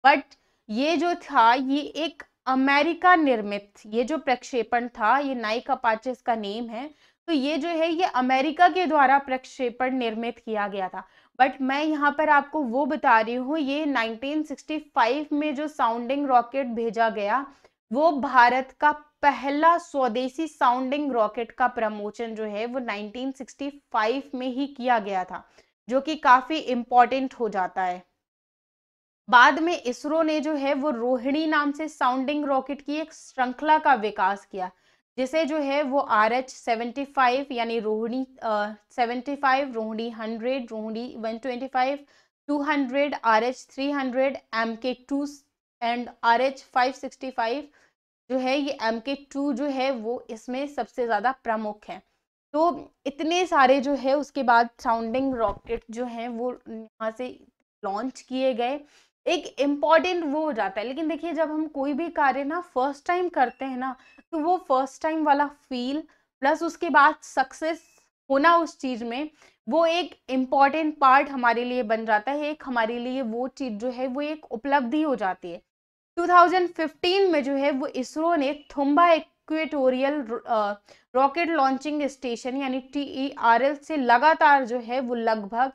बट ये जो था ये एक अमेरिका निर्मित ये जो प्रक्षेपण था ये नाइक अपाचे इसका नेम है तो ये जो है ये अमेरिका के द्वारा प्रक्षेपण निर्मित किया गया था बट मैं यहाँ पर आपको वो बता रही हूँ ये 1965 में जो साउंडिंग रॉकेट भेजा गया वो भारत का पहला स्वदेशी साउंडिंग रॉकेट का प्रमोशन जो है वो 1965 में ही किया गया था जो कि काफ़ी इम्पोर्टेंट हो जाता है बाद में इसरो ने जो है वो रोहिणी नाम से साउंडिंग रॉकेट की एक श्रृंखला का विकास किया जिसे जो है वो आर एच सेवेंटी फाइव यानी Rohini seventy five Rohini hundred Rohini one twenty five two hundred R H three hundred M K two and R H five sixty five जो है ये एम के टू जो है वो इसमें सबसे ज़्यादा प्रमुख है तो इतने सारे जो है उसके बाद साउंडिंग रॉकेट जो हैं वो यहाँ से लॉन्च किए गए एक इम्पॉर्टेंट वो हो जाता है लेकिन देखिए जब हम कोई भी कार्य ना फर्स्ट टाइम करते हैं ना तो वो फर्स्ट टाइम वाला फील प्लस उसके बाद सक्सेस होना उस चीज़ में वो एक इम्पॉर्टेंट पार्ट हमारे लिए बन जाता है एक हमारे लिए वो चीज़ जो है वो एक उपलब्धि हो जाती है 2015 में जो है वो इसरो ने Thumba equatorial rocket launching station यानी टी e से लगातार जो है वो लगभग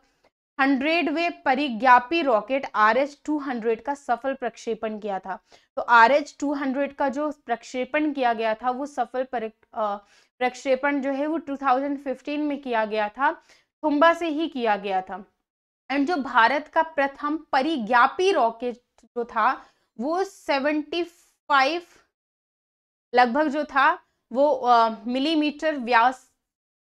हंड्रेड वे परिज्ञापी rocket R H two hundred का सफल प्रक्षेपण किया था तो आर एच टू हंड्रेड का जो प्रक्षेपण किया गया था वो सफल प्रक्षेपण जो है वो 2015 में किया गया था थुम्बा से ही किया गया था एंड जो भारत का प्रथम परिज्ञापी रॉकेट जो था वो 75 लगभग जो था वो मिलीमीटर व्यास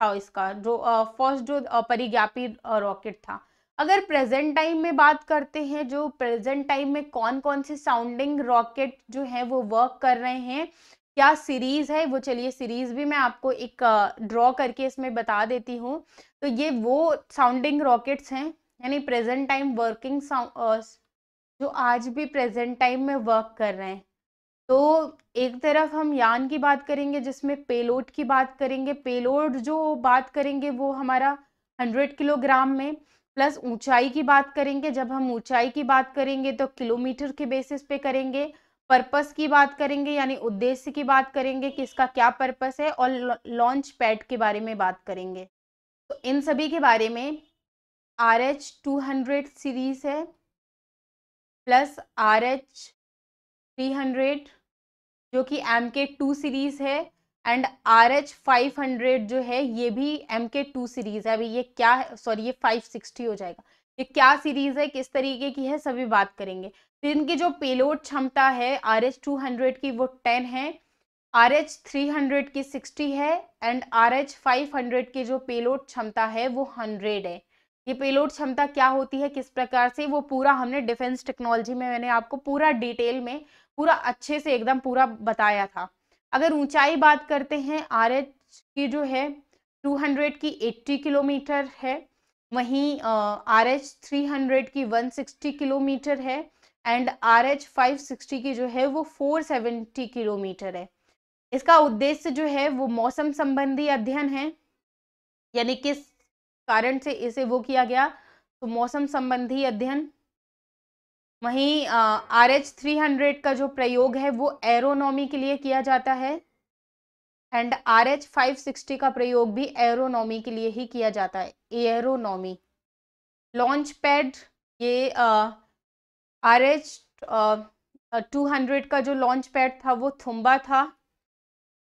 था इसका जो फर्स्ट जो परिज्ञापी रॉकेट था अगर प्रेजेंट टाइम में बात करते हैं जो प्रेजेंट टाइम में कौन कौन से साउंडिंग रॉकेट जो है वो वर्क कर रहे हैं क्या सीरीज़ है वो चलिए सीरीज़ भी मैं आपको एक ड्रॉ करके इसमें बता देती हूँ तो ये वो साउंडिंग रॉकेट्स हैं यानी प्रेजेंट टाइम वर्किंग जो आज भी प्रेजेंट टाइम में वर्क कर रहे हैं तो एक तरफ हम यान की बात करेंगे जिसमें पेलोड की बात करेंगे पेलोड जो बात करेंगे वो हमारा हंड्रेड किलोग्राम में प्लस ऊंचाई की बात करेंगे जब हम ऊंचाई की बात करेंगे तो किलोमीटर के बेसिस पे करेंगे पर्पस की बात करेंगे यानी उद्देश्य की बात करेंगे कि इसका क्या पर्पस है और लॉन्च पैड के बारे में बात करेंगे तो इन सभी के बारे में R H two hundred series है plus R H three hundred जो कि एम के टू सीरीज है and R H five hundred जो है ये भी एम के टू सीरीज़ है अभी ये क्या सॉरी ये फाइव सिक्सटी हो जाएगा ये क्या सीरीज़ है किस तरीके की है सभी बात करेंगे तो इनकी जो पेलोड क्षमता है आर एच टू हंड्रेड की वो टेन है आर एच थ्री हंड्रेड की सिक्सटी है and R H five hundred की जो पेलोड क्षमता है वो हंड्रेड है ये पेलोड क्षमता क्या होती है किस प्रकार से वो पूरा हमने डिफेंस टेक्नोलॉजी में मैंने आपको पूरा डिटेल में पूरा अच्छे से एकदम पूरा बताया था अगर ऊंचाई बात करते हैं आर की जो है 200 की 80 किलोमीटर है वहीं आर एच थ्री की 160 किलोमीटर है एंड आर एच की जो है वो 470 किलोमीटर है इसका उद्देश्य जो है वो मौसम संबंधी अध्ययन है यानी किस कारण से इसे वो किया गया तो मौसम संबंधी अध्ययन वहीं आर एच थ्री हंड्रेड का जो प्रयोग है वो एरोनॉमी के लिए किया जाता है and R H five sixty का प्रयोग भी एरोनॉमी के लिए ही किया जाता है एरोनॉमी लॉन्च पैड ये आर एच टू हंड्रेड का जो लॉन्च पैड था वो थुम्बा था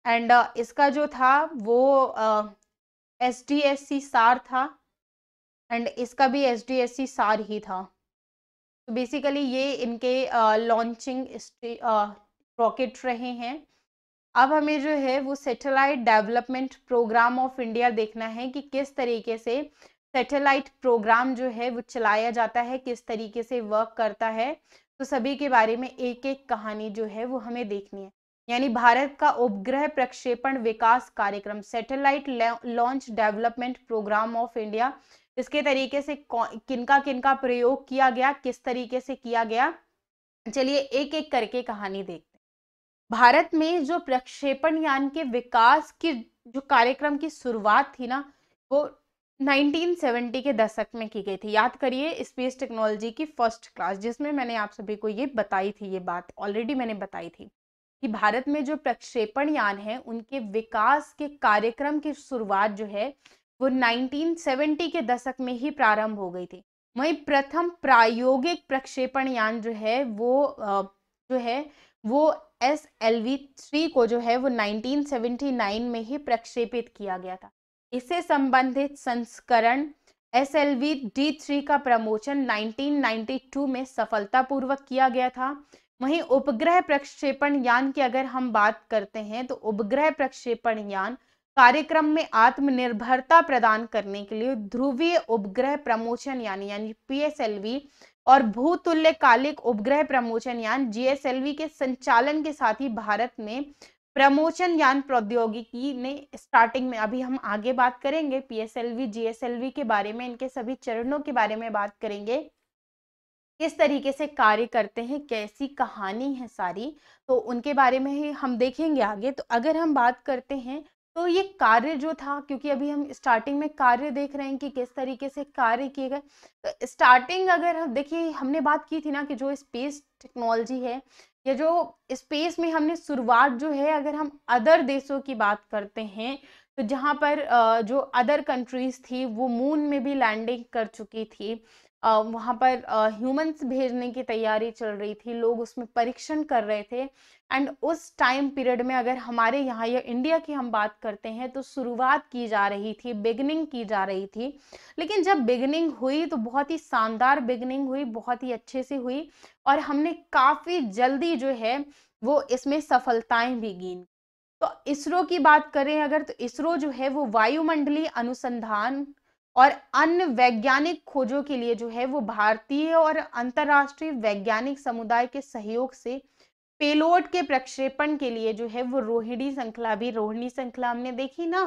एंड uh, इसका जो था वो एस डी एस सी सार था एंड इसका भी एस डी एस सी सार ही था तो बेसिकली ये इनके लॉन्चिंग रॉकेट रहे हैं अब हमें जो है वो satellite development programme of India देखना है कि किस तरीके से सैटेलाइट प्रोग्राम जो है वो चलाया जाता है किस तरीके से वर्क करता है तो सभी के बारे में एक एक कहानी जो है वो हमें देखनी है यानी भारत का उपग्रह प्रक्षेपण विकास कार्यक्रम satellite launch development programme of India इसके तरीके से किनका किनका प्रयोग किया गया किस तरीके से किया गया चलिए एक एक करके कहानी देखते हैं भारत में जो प्रक्षेपण यान के विकास की जो कार्यक्रम की शुरुआत थी ना वो 1970 के दशक में की गई थी याद करिए स्पेस टेक्नोलॉजी की फर्स्ट क्लास जिसमें मैंने आप सभी को ये बताई थी ये बात ऑलरेडी मैंने बताई थी कि भारत में जो प्रक्षेपण यान है उनके विकास के कार्यक्रम की शुरुआत जो है वो 1970 के दशक में ही प्रारंभ हो गई थी वही प्रथम प्रायोगिक प्रक्षेपण यान जो है वो जो है वो एस एल वी थ्री को जो है वो 1979 में ही प्रक्षेपित किया गया था इससे संबंधित संस्करण S L V D three का प्रमोशन 1992 में सफलतापूर्वक किया गया था वहीं उपग्रह प्रक्षेपण यान की अगर हम बात करते हैं तो उपग्रह प्रक्षेपण यान कार्यक्रम में आत्मनिर्भरता प्रदान करने के लिए ध्रुवीय उपग्रह प्रमोशन यान यानी पीएसएलवी और भूतुल्यकालिक उपग्रह प्रमोशन यान जीएसएलवी के संचालन के साथ ही भारत में प्रमोशन यान प्रौद्योगिकी ने स्टार्टिंग में अभी हम आगे बात करेंगे पीएसएलवी जीएसएलवी के बारे में इनके सभी चरणों के बारे में बात करेंगे किस तरीके से कार्य करते हैं कैसी कहानी है सारी तो उनके बारे में ही हम देखेंगे आगे तो अगर हम बात करते हैं तो ये कार्य जो था क्योंकि अभी हम स्टार्टिंग में कार्य देख रहे हैं कि किस तरीके से कार्य किए गए तो स्टार्टिंग अगर हम देखिए हमने बात की थी ना कि जो स्पेस टेक्नोलॉजी है या जो स्पेस में हमने शुरुआत जो है अगर हम अदर देशों की बात करते हैं तो जहाँ पर जो अदर कंट्रीज थी वो मून में भी लैंडिंग कर चुकी थी वहाँ पर ह्यूमंस भेजने की तैयारी चल रही थी लोग उसमें परीक्षण कर रहे थे एंड उस टाइम पीरियड में अगर हमारे यहाँ या इंडिया की हम बात करते हैं तो शुरुआत की जा रही थी बिगनिंग की जा रही थी लेकिन जब बिगनिंग हुई तो बहुत ही शानदार बिगनिंग हुई बहुत ही अच्छे से हुई और हमने काफ़ी जल्दी जो है वो इसमें सफलताएं भी गिन तो इसरो की बात करें अगर तो इसरो जो है वो वायुमंडलीय अनुसंधान और अन्य वैज्ञानिक खोजों के लिए जो है वो भारतीय और अंतर्राष्ट्रीय वैज्ञानिक समुदाय के सहयोग से पेलोड के प्रक्षेपण के लिए जो है वो रोहिणी श्रृंखला भी रोहिणी श्रृंखला हमने देखी ना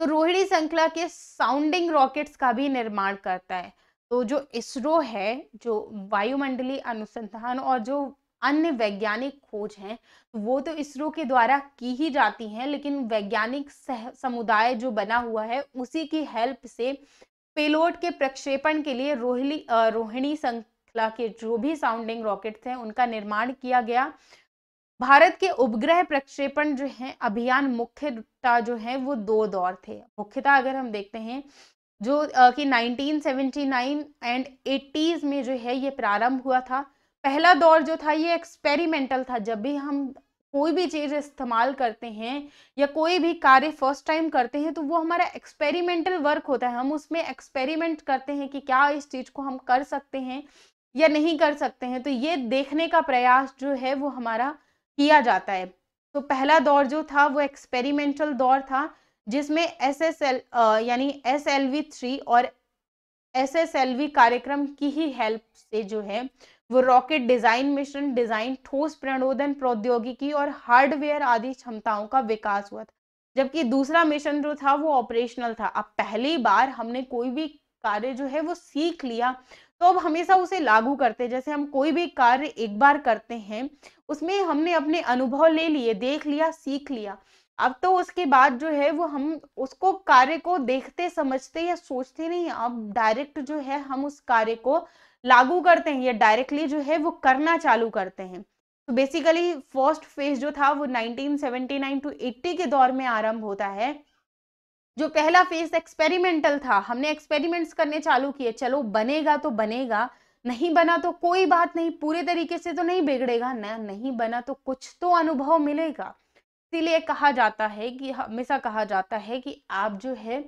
तो रोहिणी श्रृंखला के साउंडिंग रॉकेट्स का भी निर्माण करता है तो जो इसरो है जो वायुमंडलीय अनुसंधान और जो अन्य वैज्ञानिक खोज हैं तो वो तो इसरो के द्वारा की ही जाती हैं लेकिन वैज्ञानिक समुदाय जो बना हुआ है उसी की हेल्प से पेलोड के प्रक्षेपण के लिए रोहिली रोहिणी श्रृंखला के जो भी साउंडिंग रॉकेट थे उनका निर्माण किया गया भारत के उपग्रह प्रक्षेपण जो है अभियान मुख्यता जो है वो दो दौर थे मुख्यतः अगर हम देखते हैं जो कि 1979 एंड 80s में जो है ये प्रारंभ हुआ था पहला दौर जो था ये एक्सपेरिमेंटल था जब भी हम कोई भी चीज़ इस्तेमाल करते हैं या कोई भी कार्य फर्स्ट टाइम करते हैं तो वो हमारा एक्सपेरिमेंटल वर्क होता है हम उसमें एक्सपेरिमेंट करते हैं कि क्या इस चीज़ को हम कर सकते हैं या नहीं कर सकते हैं तो ये देखने का प्रयास जो है वो हमारा किया जाता है तो पहला दौर जो था वो एक्सपेरिमेंटल दौर था जिसमें एस एस एल यानी एस एल वी थ्री और एस एस एल वी कार्यक्रम की ही हेल्प से जो है वो रॉकेट डिजाइन मिशन डिजाइन ठोस प्रणोदन प्रौद्योगिकी और हार्डवेयर आदि क्षमताओं का विकास हुआ था जबकि दूसरा मिशन जो था वो ऑपरेशनल था अब पहली बार हमने कोई भी कार्य जो है वो सीख लिया तो अब हमेशा उसे लागू करते हैं जैसे हम कोई भी कार्य एक बार करते हैं उसमें हमने अपने अनुभव ले लिए देख लिया सीख लिया अब तो उसके बाद जो है वो हम उसको कार्य को देखते समझते या सोचते नहीं अब डायरेक्ट जो है हम उस कार्य को लागू करते हैं या डायरेक्टली जो है वो करना चालू करते हैं तो बेसिकली फर्स्ट फेज जो था वो 1979 टू 80 के दौर में आरंभ होता है जो पहला फेज एक्सपेरिमेंटल था हमने एक्सपेरिमेंट्स करने चालू किए चलो बनेगा तो बनेगा नहीं बना तो कोई बात नहीं पूरे तरीके से तो नहीं बिगड़ेगा ना नहीं बना तो कुछ तो अनुभव मिलेगा इसीलिए कहा जाता है कि हमेशा कहा जाता है कि आप जो है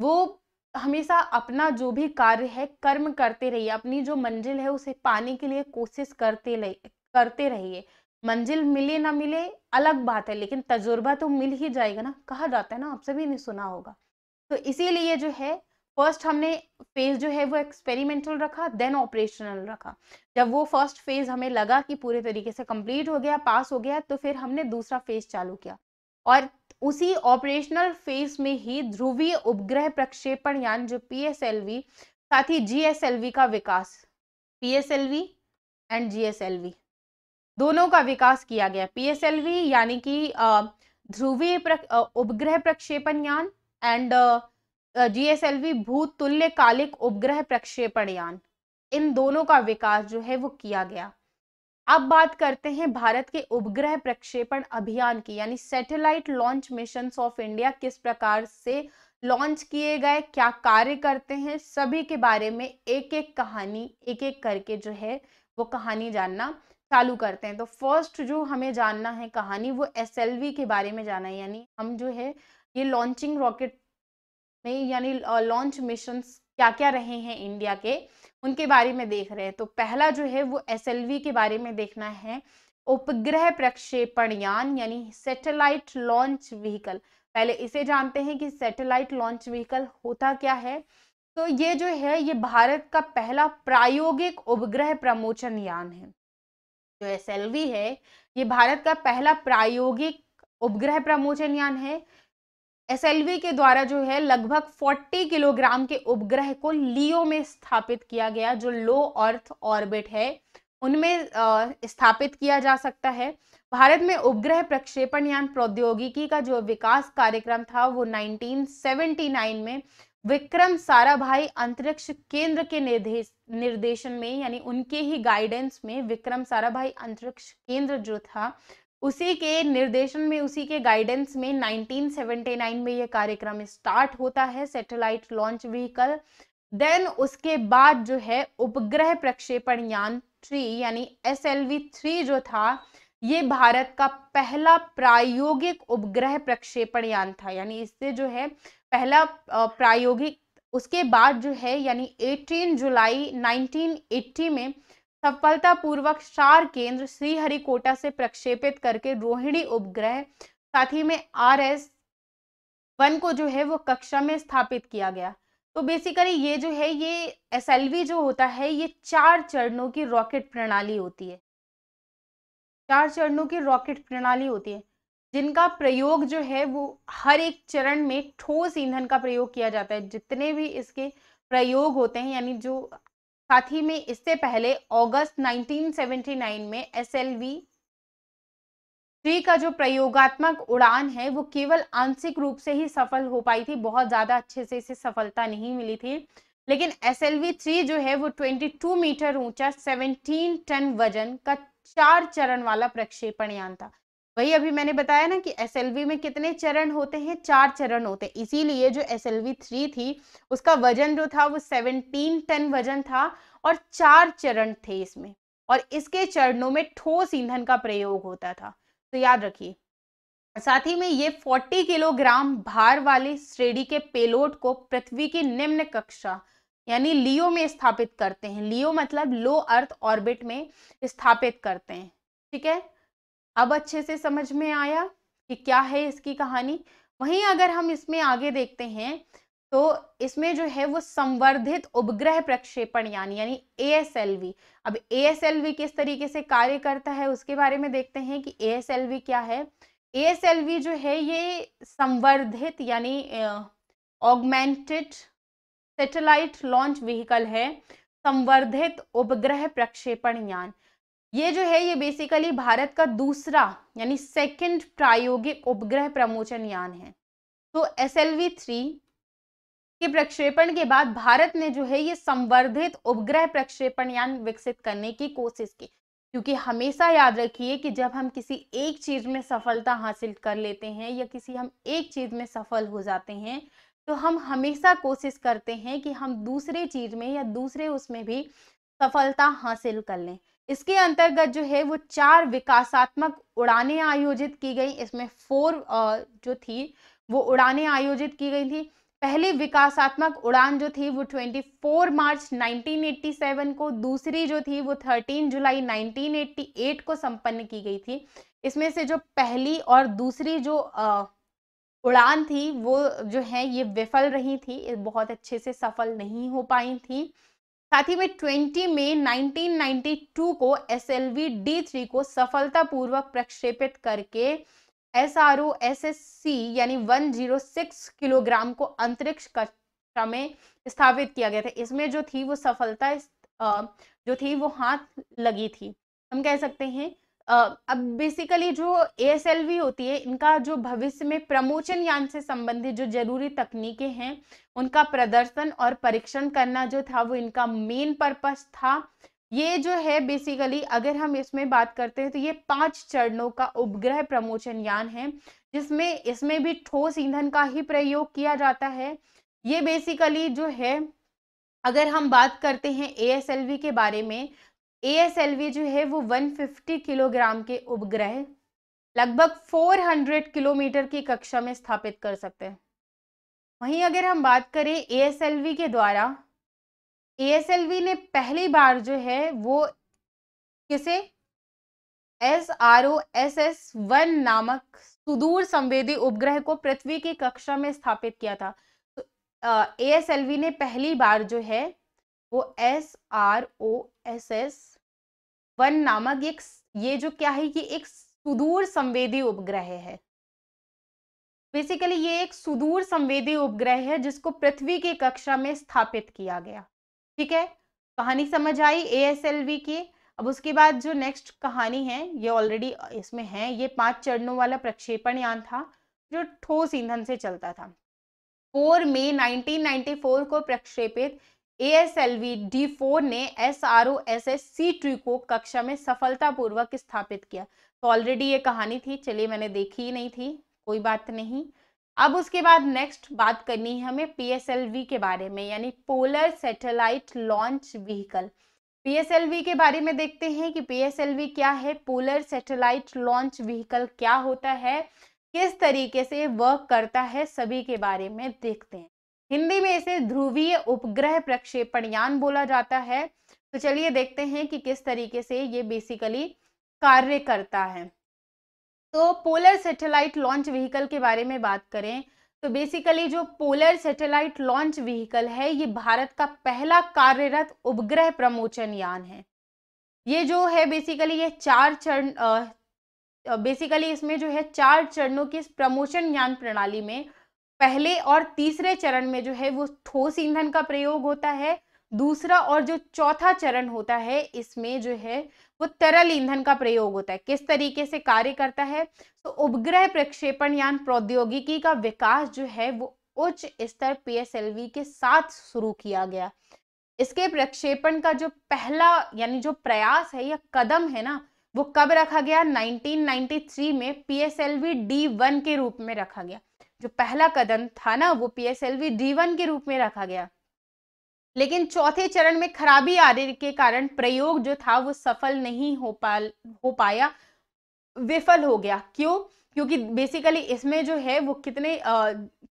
वो हमेशा अपना जो भी कार्य है कर्म करते रहिए अपनी जो मंजिल है उसे पाने के लिए कोशिश करते करते रहिए मंजिल मिले ना मिले अलग बात है लेकिन तजुर्बा तो मिल ही जाएगा ना कहा जाता है ना आप सभी ने सुना होगा तो इसीलिए जो है फर्स्ट हमने फेज जो है वो एक्सपेरिमेंटल रखा देन ऑपरेशनल रखा जब वो फर्स्ट फेज हमें लगा कि पूरे तरीके से कंप्लीट हो गया पास हो गया तो फिर हमने दूसरा फेज चालू किया और उसी ऑपरेशनल फेज में ही ध्रुवीय उपग्रह प्रक्षेपण यान जो पीएसएलवी साथ ही जीएसएलवी का विकास पीएसएलवी एंड जीएसएलवी दोनों का विकास किया गया पीएसएलवी यानी कि ध्रुवीय उपग्रह प्रक्षेपण यान एंड जीएसएलवी भूतुल्यकालिक उपग्रह प्रक्षेपण यान इन दोनों का विकास जो है वो किया गया अब बात करते हैं भारत के उपग्रह प्रक्षेपण अभियान की यानी satellite launch mission of India किस प्रकार से लॉन्च किए गए क्या कार्य करते हैं सभी के बारे में एक एक कहानी एक एक करके जो है वो कहानी जानना चालू करते हैं तो फर्स्ट जो हमें जानना है कहानी वो एस के बारे में जाना है यानी हम जो है ये लॉन्चिंग रॉकेट में यानी लॉन्च मिशन क्या क्या रहे हैं इंडिया के उनके बारे में देख रहे हैं तो पहला जो है वो एस के बारे में देखना है उपग्रह प्रक्षेपण यान यानी सैटेलाइट लॉन्च व्हीकल पहले इसे जानते हैं कि सैटेलाइट लॉन्च व्हीकल होता क्या है तो ये जो है ये भारत का पहला प्रायोगिक उपग्रह प्रमोचन यान है जो एस है ये भारत का पहला प्रायोगिक उपग्रह प्रमोचन यान है एसएलवी के द्वारा जो है लगभग 40 किलोग्राम के उपग्रह को लियो में स्थापित किया गया जो लो अर्थ ऑर्बिट है उनमें स्थापित किया जा सकता है भारत में उपग्रह प्रक्षेपण यान प्रौद्योगिकी का जो विकास कार्यक्रम था वो 1979 में विक्रम साराभाई अंतरिक्ष केंद्र के निर्देश निर्देशन में यानी उनके ही गाइडेंस में विक्रम साराभाई अंतरिक्ष केंद्र जो था उसी के निर्देशन में उसी के गाइडेंस में 1979 में यह कार्यक्रम स्टार्ट होता है सैटेलाइट लॉन्च व्हीकल देन उसके बाद जो है उपग्रह प्रक्षेपण यान थ्री यानी एस एल वी थ्री जो था ये भारत का पहला प्रायोगिक उपग्रह प्रक्षेपण यान था यानी इससे जो है पहला प्रायोगिक उसके बाद जो है यानी 18 जुलाई 1980 में सफलतापूर्वक सार केंद्र श्रीहरिकोटा से प्रक्षेपित करके रोहिणी उपग्रह साथ ही में आर एस वन को जो है वो कक्षा में स्थापित किया गया तो बेसिकली ये जो है ये एस जो होता है ये चार चरणों की रॉकेट प्रणाली होती है चार चरणों की रॉकेट प्रणाली होती है जिनका प्रयोग जो है वो हर एक चरण में ठोस ईंधन का प्रयोग किया जाता है जितने भी इसके प्रयोग होते हैं यानी जो साथ ही में इससे पहले अगस्त 1979 में एस एल थ्री का जो प्रयोगात्मक उड़ान है वो केवल आंशिक रूप से ही सफल हो पाई थी बहुत ज़्यादा अच्छे से इसे सफलता नहीं मिली थी लेकिन एस एल वी थ्री जो है वो 22 मीटर ऊंचा 17 टन वजन का चार चरण वाला प्रक्षेपण यान था वही अभी मैंने बताया ना कि एस में कितने चरण होते हैं चार चरण होते हैं इसीलिए जो एस एल थ्री थी उसका वजन जो था वो सेवनटीन टन वजन था और चार चरण थे इसमें और इसके चरणों में ठोस ईंधन का प्रयोग होता था तो याद रखिए साथ ही में ये 40 किलोग्राम भार वाले श्रेणी के पेलोड को पृथ्वी की निम्न कक्षा यानी लियो में स्थापित करते हैं लियो मतलब लो अर्थ ऑर्बिट में स्थापित करते हैं ठीक है अब अच्छे से समझ में आया कि क्या है इसकी कहानी वहीं अगर हम इसमें आगे देखते हैं तो इसमें जो है वो संवर्धित उपग्रह प्रक्षेपण यानी यानी ए अब ए किस तरीके से कार्य करता है उसके बारे में देखते हैं कि ए क्या है ए जो है ये संवर्धित यानी ऑगमेंटेड सैटेलाइट लॉन्च व्हीकल है संवर्धित उपग्रह प्रक्षेपण यान ये जो है ये बेसिकली भारत का दूसरा यानी सेकंड प्रायोगिक उपग्रह प्रमोचन यान है तो एस एल वी थ्री के प्रक्षेपण के बाद भारत ने जो है ये संवर्धित उपग्रह प्रक्षेपण यान विकसित करने की कोशिश की क्योंकि हमेशा याद रखिए कि जब हम किसी एक चीज में सफलता हासिल कर लेते हैं या किसी हम एक चीज में सफल हो जाते हैं तो हम हमेशा कोशिश करते हैं कि हम दूसरे चीज में या दूसरे उसमें भी सफलता हासिल कर लें इसके अंतर्गत जो है वो चार विकासात्मक उड़ानें आयोजित की गई इसमें फोर जो थी वो उड़ानें आयोजित की गई थी पहली विकासात्मक उड़ान जो थी वो 24 मार्च 1987 को दूसरी जो थी वो 13 जुलाई 1988 को संपन्न की गई थी इसमें से जो पहली और दूसरी जो उड़ान थी वो जो है ये विफल रही थी बहुत अच्छे से सफल नहीं हो पाई थी साथ ही में 20 में 1992 को S L V D three को सफलतापूर्वक प्रक्षेपित करके S R O S S C यानी वन जीरो सिक्स किलोग्राम को अंतरिक्ष कक्षा में स्थापित किया गया था इसमें जो थी वो सफलता जो थी वो हाथ लगी थी हम कह सकते हैं अब बेसिकली जो ए होती है इनका जो भविष्य में प्रमोचन यान से संबंधित जो जरूरी तकनीकें हैं उनका प्रदर्शन और परीक्षण करना जो था वो इनका मेन पर्पस था ये जो है बेसिकली अगर हम इसमें बात करते हैं तो ये पांच चरणों का उपग्रह प्रमोचन यान है जिसमें इसमें भी ठोस ईंधन का ही प्रयोग किया जाता है ये बेसिकली जो है अगर हम बात करते हैं ए के बारे में ए एस एल वी जो है वो 150 किलोग्राम के उपग्रह लगभग 400 किलोमीटर की कक्षा में स्थापित कर सकते हैं वहीं अगर हम बात करें ए एस एल वी के द्वारा ए ने पहली बार जो है वो किसे S R O S S one नामक सुदूर संवेदी उपग्रह को पृथ्वी की कक्षा में स्थापित किया था तो ए एस एल वी ने पहली बार जो है वो S R O S S one नामक एक ये जो क्या है ये एक सुदूर संवेदी उपग्रह है बेसिकली ये एक सुदूर संवेदी उपग्रह है जिसको पृथ्वी की कक्षा में स्थापित किया गया ठीक है कहानी समझ आई ए की अब उसके बाद जो नेक्स्ट कहानी है ये ऑलरेडी इसमें है ये पांच चरणों वाला प्रक्षेपण यान था जो ठोस ईंधन से चलता था फोर मई 1994 को प्रक्षेपित वी डी फोर ने S R O S S C two को कक्षा में सफलतापूर्वक स्थापित किया तो ऑलरेडी ये कहानी थी चलिए मैंने देखी ही नहीं थी कोई बात नहीं अब उसके बाद नेक्स्ट बात करनी है हमें वी के बारे में यानी polar satellite launch vehicle V के बारे में देखते हैं कि वी क्या है पोलर सैटेलाइट लॉन्च व्हीकल क्या होता है किस तरीके से वर्क करता है सभी के बारे में देखते हैं हिंदी में इसे ध्रुवीय उपग्रह प्रक्षेपण यान बोला जाता है तो चलिए देखते हैं कि किस तरीके से ये बेसिकली कार्य करता है तो पोलर सैटेलाइट लॉन्च व्हीकल के बारे में बात करें तो बेसिकली जो पोलर सैटेलाइट लॉन्च व्हीकल है ये भारत का पहला कार्यरत उपग्रह प्रमोचन यान है ये जो है बेसिकली ये चार चरण बेसिकली इसमें जो है चार चरणों की इस प्रमोशन यान प्रणाली में पहले और तीसरे चरण में जो है वो ठोस ईंधन का प्रयोग होता है दूसरा और जो चौथा चरण होता है इसमें जो है वो तरल ईंधन का प्रयोग होता है किस तरीके से कार्य करता है तो उपग्रह प्रक्षेपण यान प्रौद्योगिकी का विकास जो है वो उच्च स्तर पीएसएलवी के साथ शुरू किया गया इसके प्रक्षेपण का जो पहला यानी जो प्रयास है या कदम है ना वो कब रखा गया 1993 में पीएसएलवी डी वन के रूप में रखा गया जो पहला कदम था ना वो P S L V D one के रूप में रखा गया लेकिन चौथे चरण में खराबी आदि के कारण प्रयोग जो था वो सफल नहीं हो पा हो पाया विफल हो गया क्यों क्योंकि बेसिकली इसमें जो है वो कितने आ,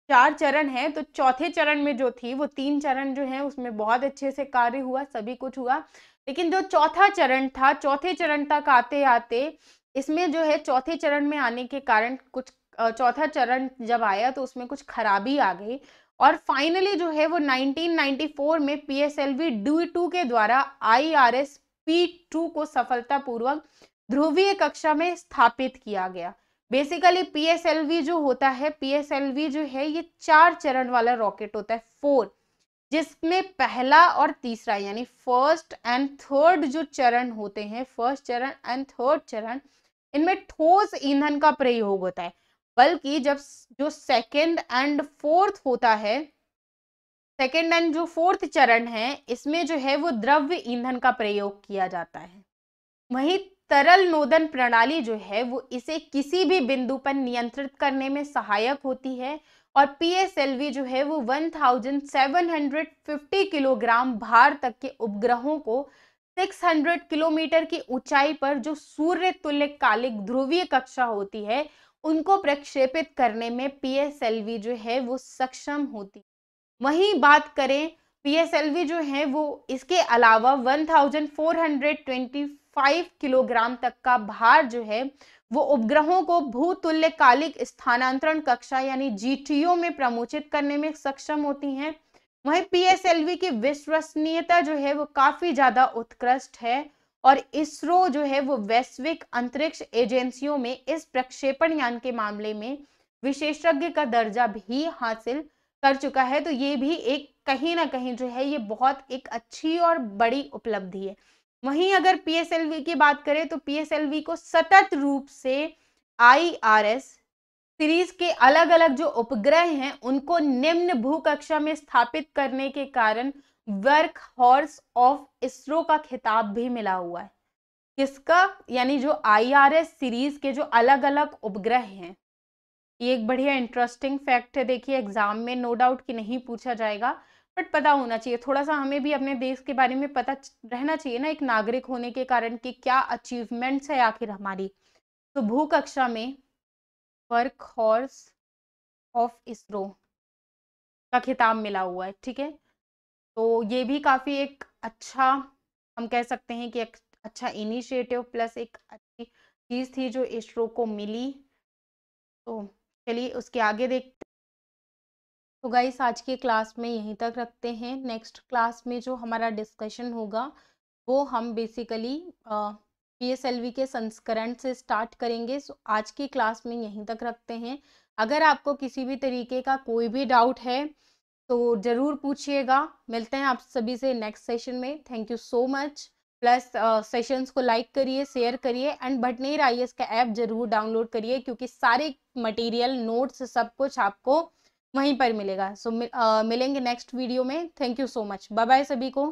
चार चरण हैं तो चौथे चरण में जो थी वो तीन चरण जो है उसमें बहुत अच्छे से कार्य हुआ सभी कुछ हुआ लेकिन जो चौथा चरण था चौथे चरण तक आते आते इसमें जो है चौथे चरण में आने के कारण कुछ चौथा चरण जब आया तो उसमें कुछ खराबी आ गई और फाइनली जो है वो 1994 में P S L V two के द्वारा I R S P two को सफलतापूर्वक ध्रुवीय कक्षा में स्थापित किया गया basically P S L V जो होता है पी एस एल वी जो है ये चार चरण वाला रॉकेट होता है फोर जिसमें पहला और तीसरा यानी फर्स्ट एंड थर्ड जो चरण होते हैं फर्स्ट चरण एंड थर्ड चरण इनमें ठोस ईंधन का प्रयोग होता है बल्कि जब जो सेकंड एंड फोर्थ होता है सेकंड एंड जो फोर्थ चरण है इसमें जो है वो द्रव्य ईंधन का प्रयोग किया जाता है वही तरल नोदन प्रणाली जो है वो इसे किसी भी बिंदु पर नियंत्रित करने में सहायक होती है और पीएसएलवी जो है वो 1750 किलोग्राम भार तक के उपग्रहों को 600 किलोमीटर की ऊंचाई पर जो सूर्य तुल्य कालिक ध्रुवीय कक्षा होती है उनको प्रक्षेपित करने में पीएसएलवी जो है वो सक्षम होती वही बात करें पीएसएलवी जो है वो इसके अलावा 1425 किलोग्राम तक का भार जो है वो उपग्रहों को भूतुल्यकालिक स्थानांतरण कक्षा यानी जीटीओ में प्रमोचित करने में सक्षम होती हैं वहीं पीएसएलवी की विश्वसनीयता जो है वो काफी ज्यादा उत्कृष्ट है और इसरो जो है वो वैश्विक अंतरिक्ष एजेंसियों में इस प्रक्षेपण यान के मामले में विशेषज्ञ का दर्जा भी हासिल कर चुका है तो ये भी एक कहीं ना कहीं जो है ये बहुत एक अच्छी और बड़ी उपलब्धि है वहीं अगर पीएसएलवी की बात करें तो पीएसएलवी को सतत रूप से आईआरएस सीरीज के अलग अलग जो उपग्रह हैं उनको निम्न भूकक्षा में स्थापित करने के कारण वर्क हॉर्स ऑफ इसरो का खिताब भी मिला हुआ है किसका यानी जो आईआरएस सीरीज के जो अलग अलग उपग्रह हैं ये एक बढ़िया इंटरेस्टिंग फैक्ट है देखिए एग्जाम में नो डाउट कि नहीं पूछा जाएगा बट पता होना चाहिए थोड़ा सा हमें भी अपने देश के बारे में पता रहना चाहिए ना एक नागरिक होने के कारण कि क्या अचीवमेंट्स है आखिर हमारी तो भू कक्षा में वर्क हॉर्स ऑफ इसरो का खिताब मिला हुआ है ठीक है तो ये भी काफ़ी एक अच्छा हम कह सकते हैं कि एक अच्छा इनिशिएटिव प्लस एक अच्छी चीज़ थी जो इसरो को मिली तो चलिए उसके आगे देखते तो गाइस आज के क्लास में यहीं तक रखते हैं नेक्स्ट क्लास में जो हमारा डिस्कशन होगा वो हम बेसिकली पीएसएलवी के संस्करण से स्टार्ट करेंगे सो आज की क्लास में यहीं तक रखते हैं अगर आपको किसी भी तरीके का कोई भी डाउट है तो ज़रूर पूछिएगा मिलते हैं आप सभी से नेक्स्ट सेशन में thank you so much plus sessions को लाइक करिए शेयर करिए and Bhatner I A S app जरूर डाउनलोड करिए क्योंकि सारे मटेरियल नोट्स सब कुछ आपको वहीं पर मिलेगा सो so, मिल, uh, मिलेंगे नेक्स्ट वीडियो में thank you so much bye bye सभी को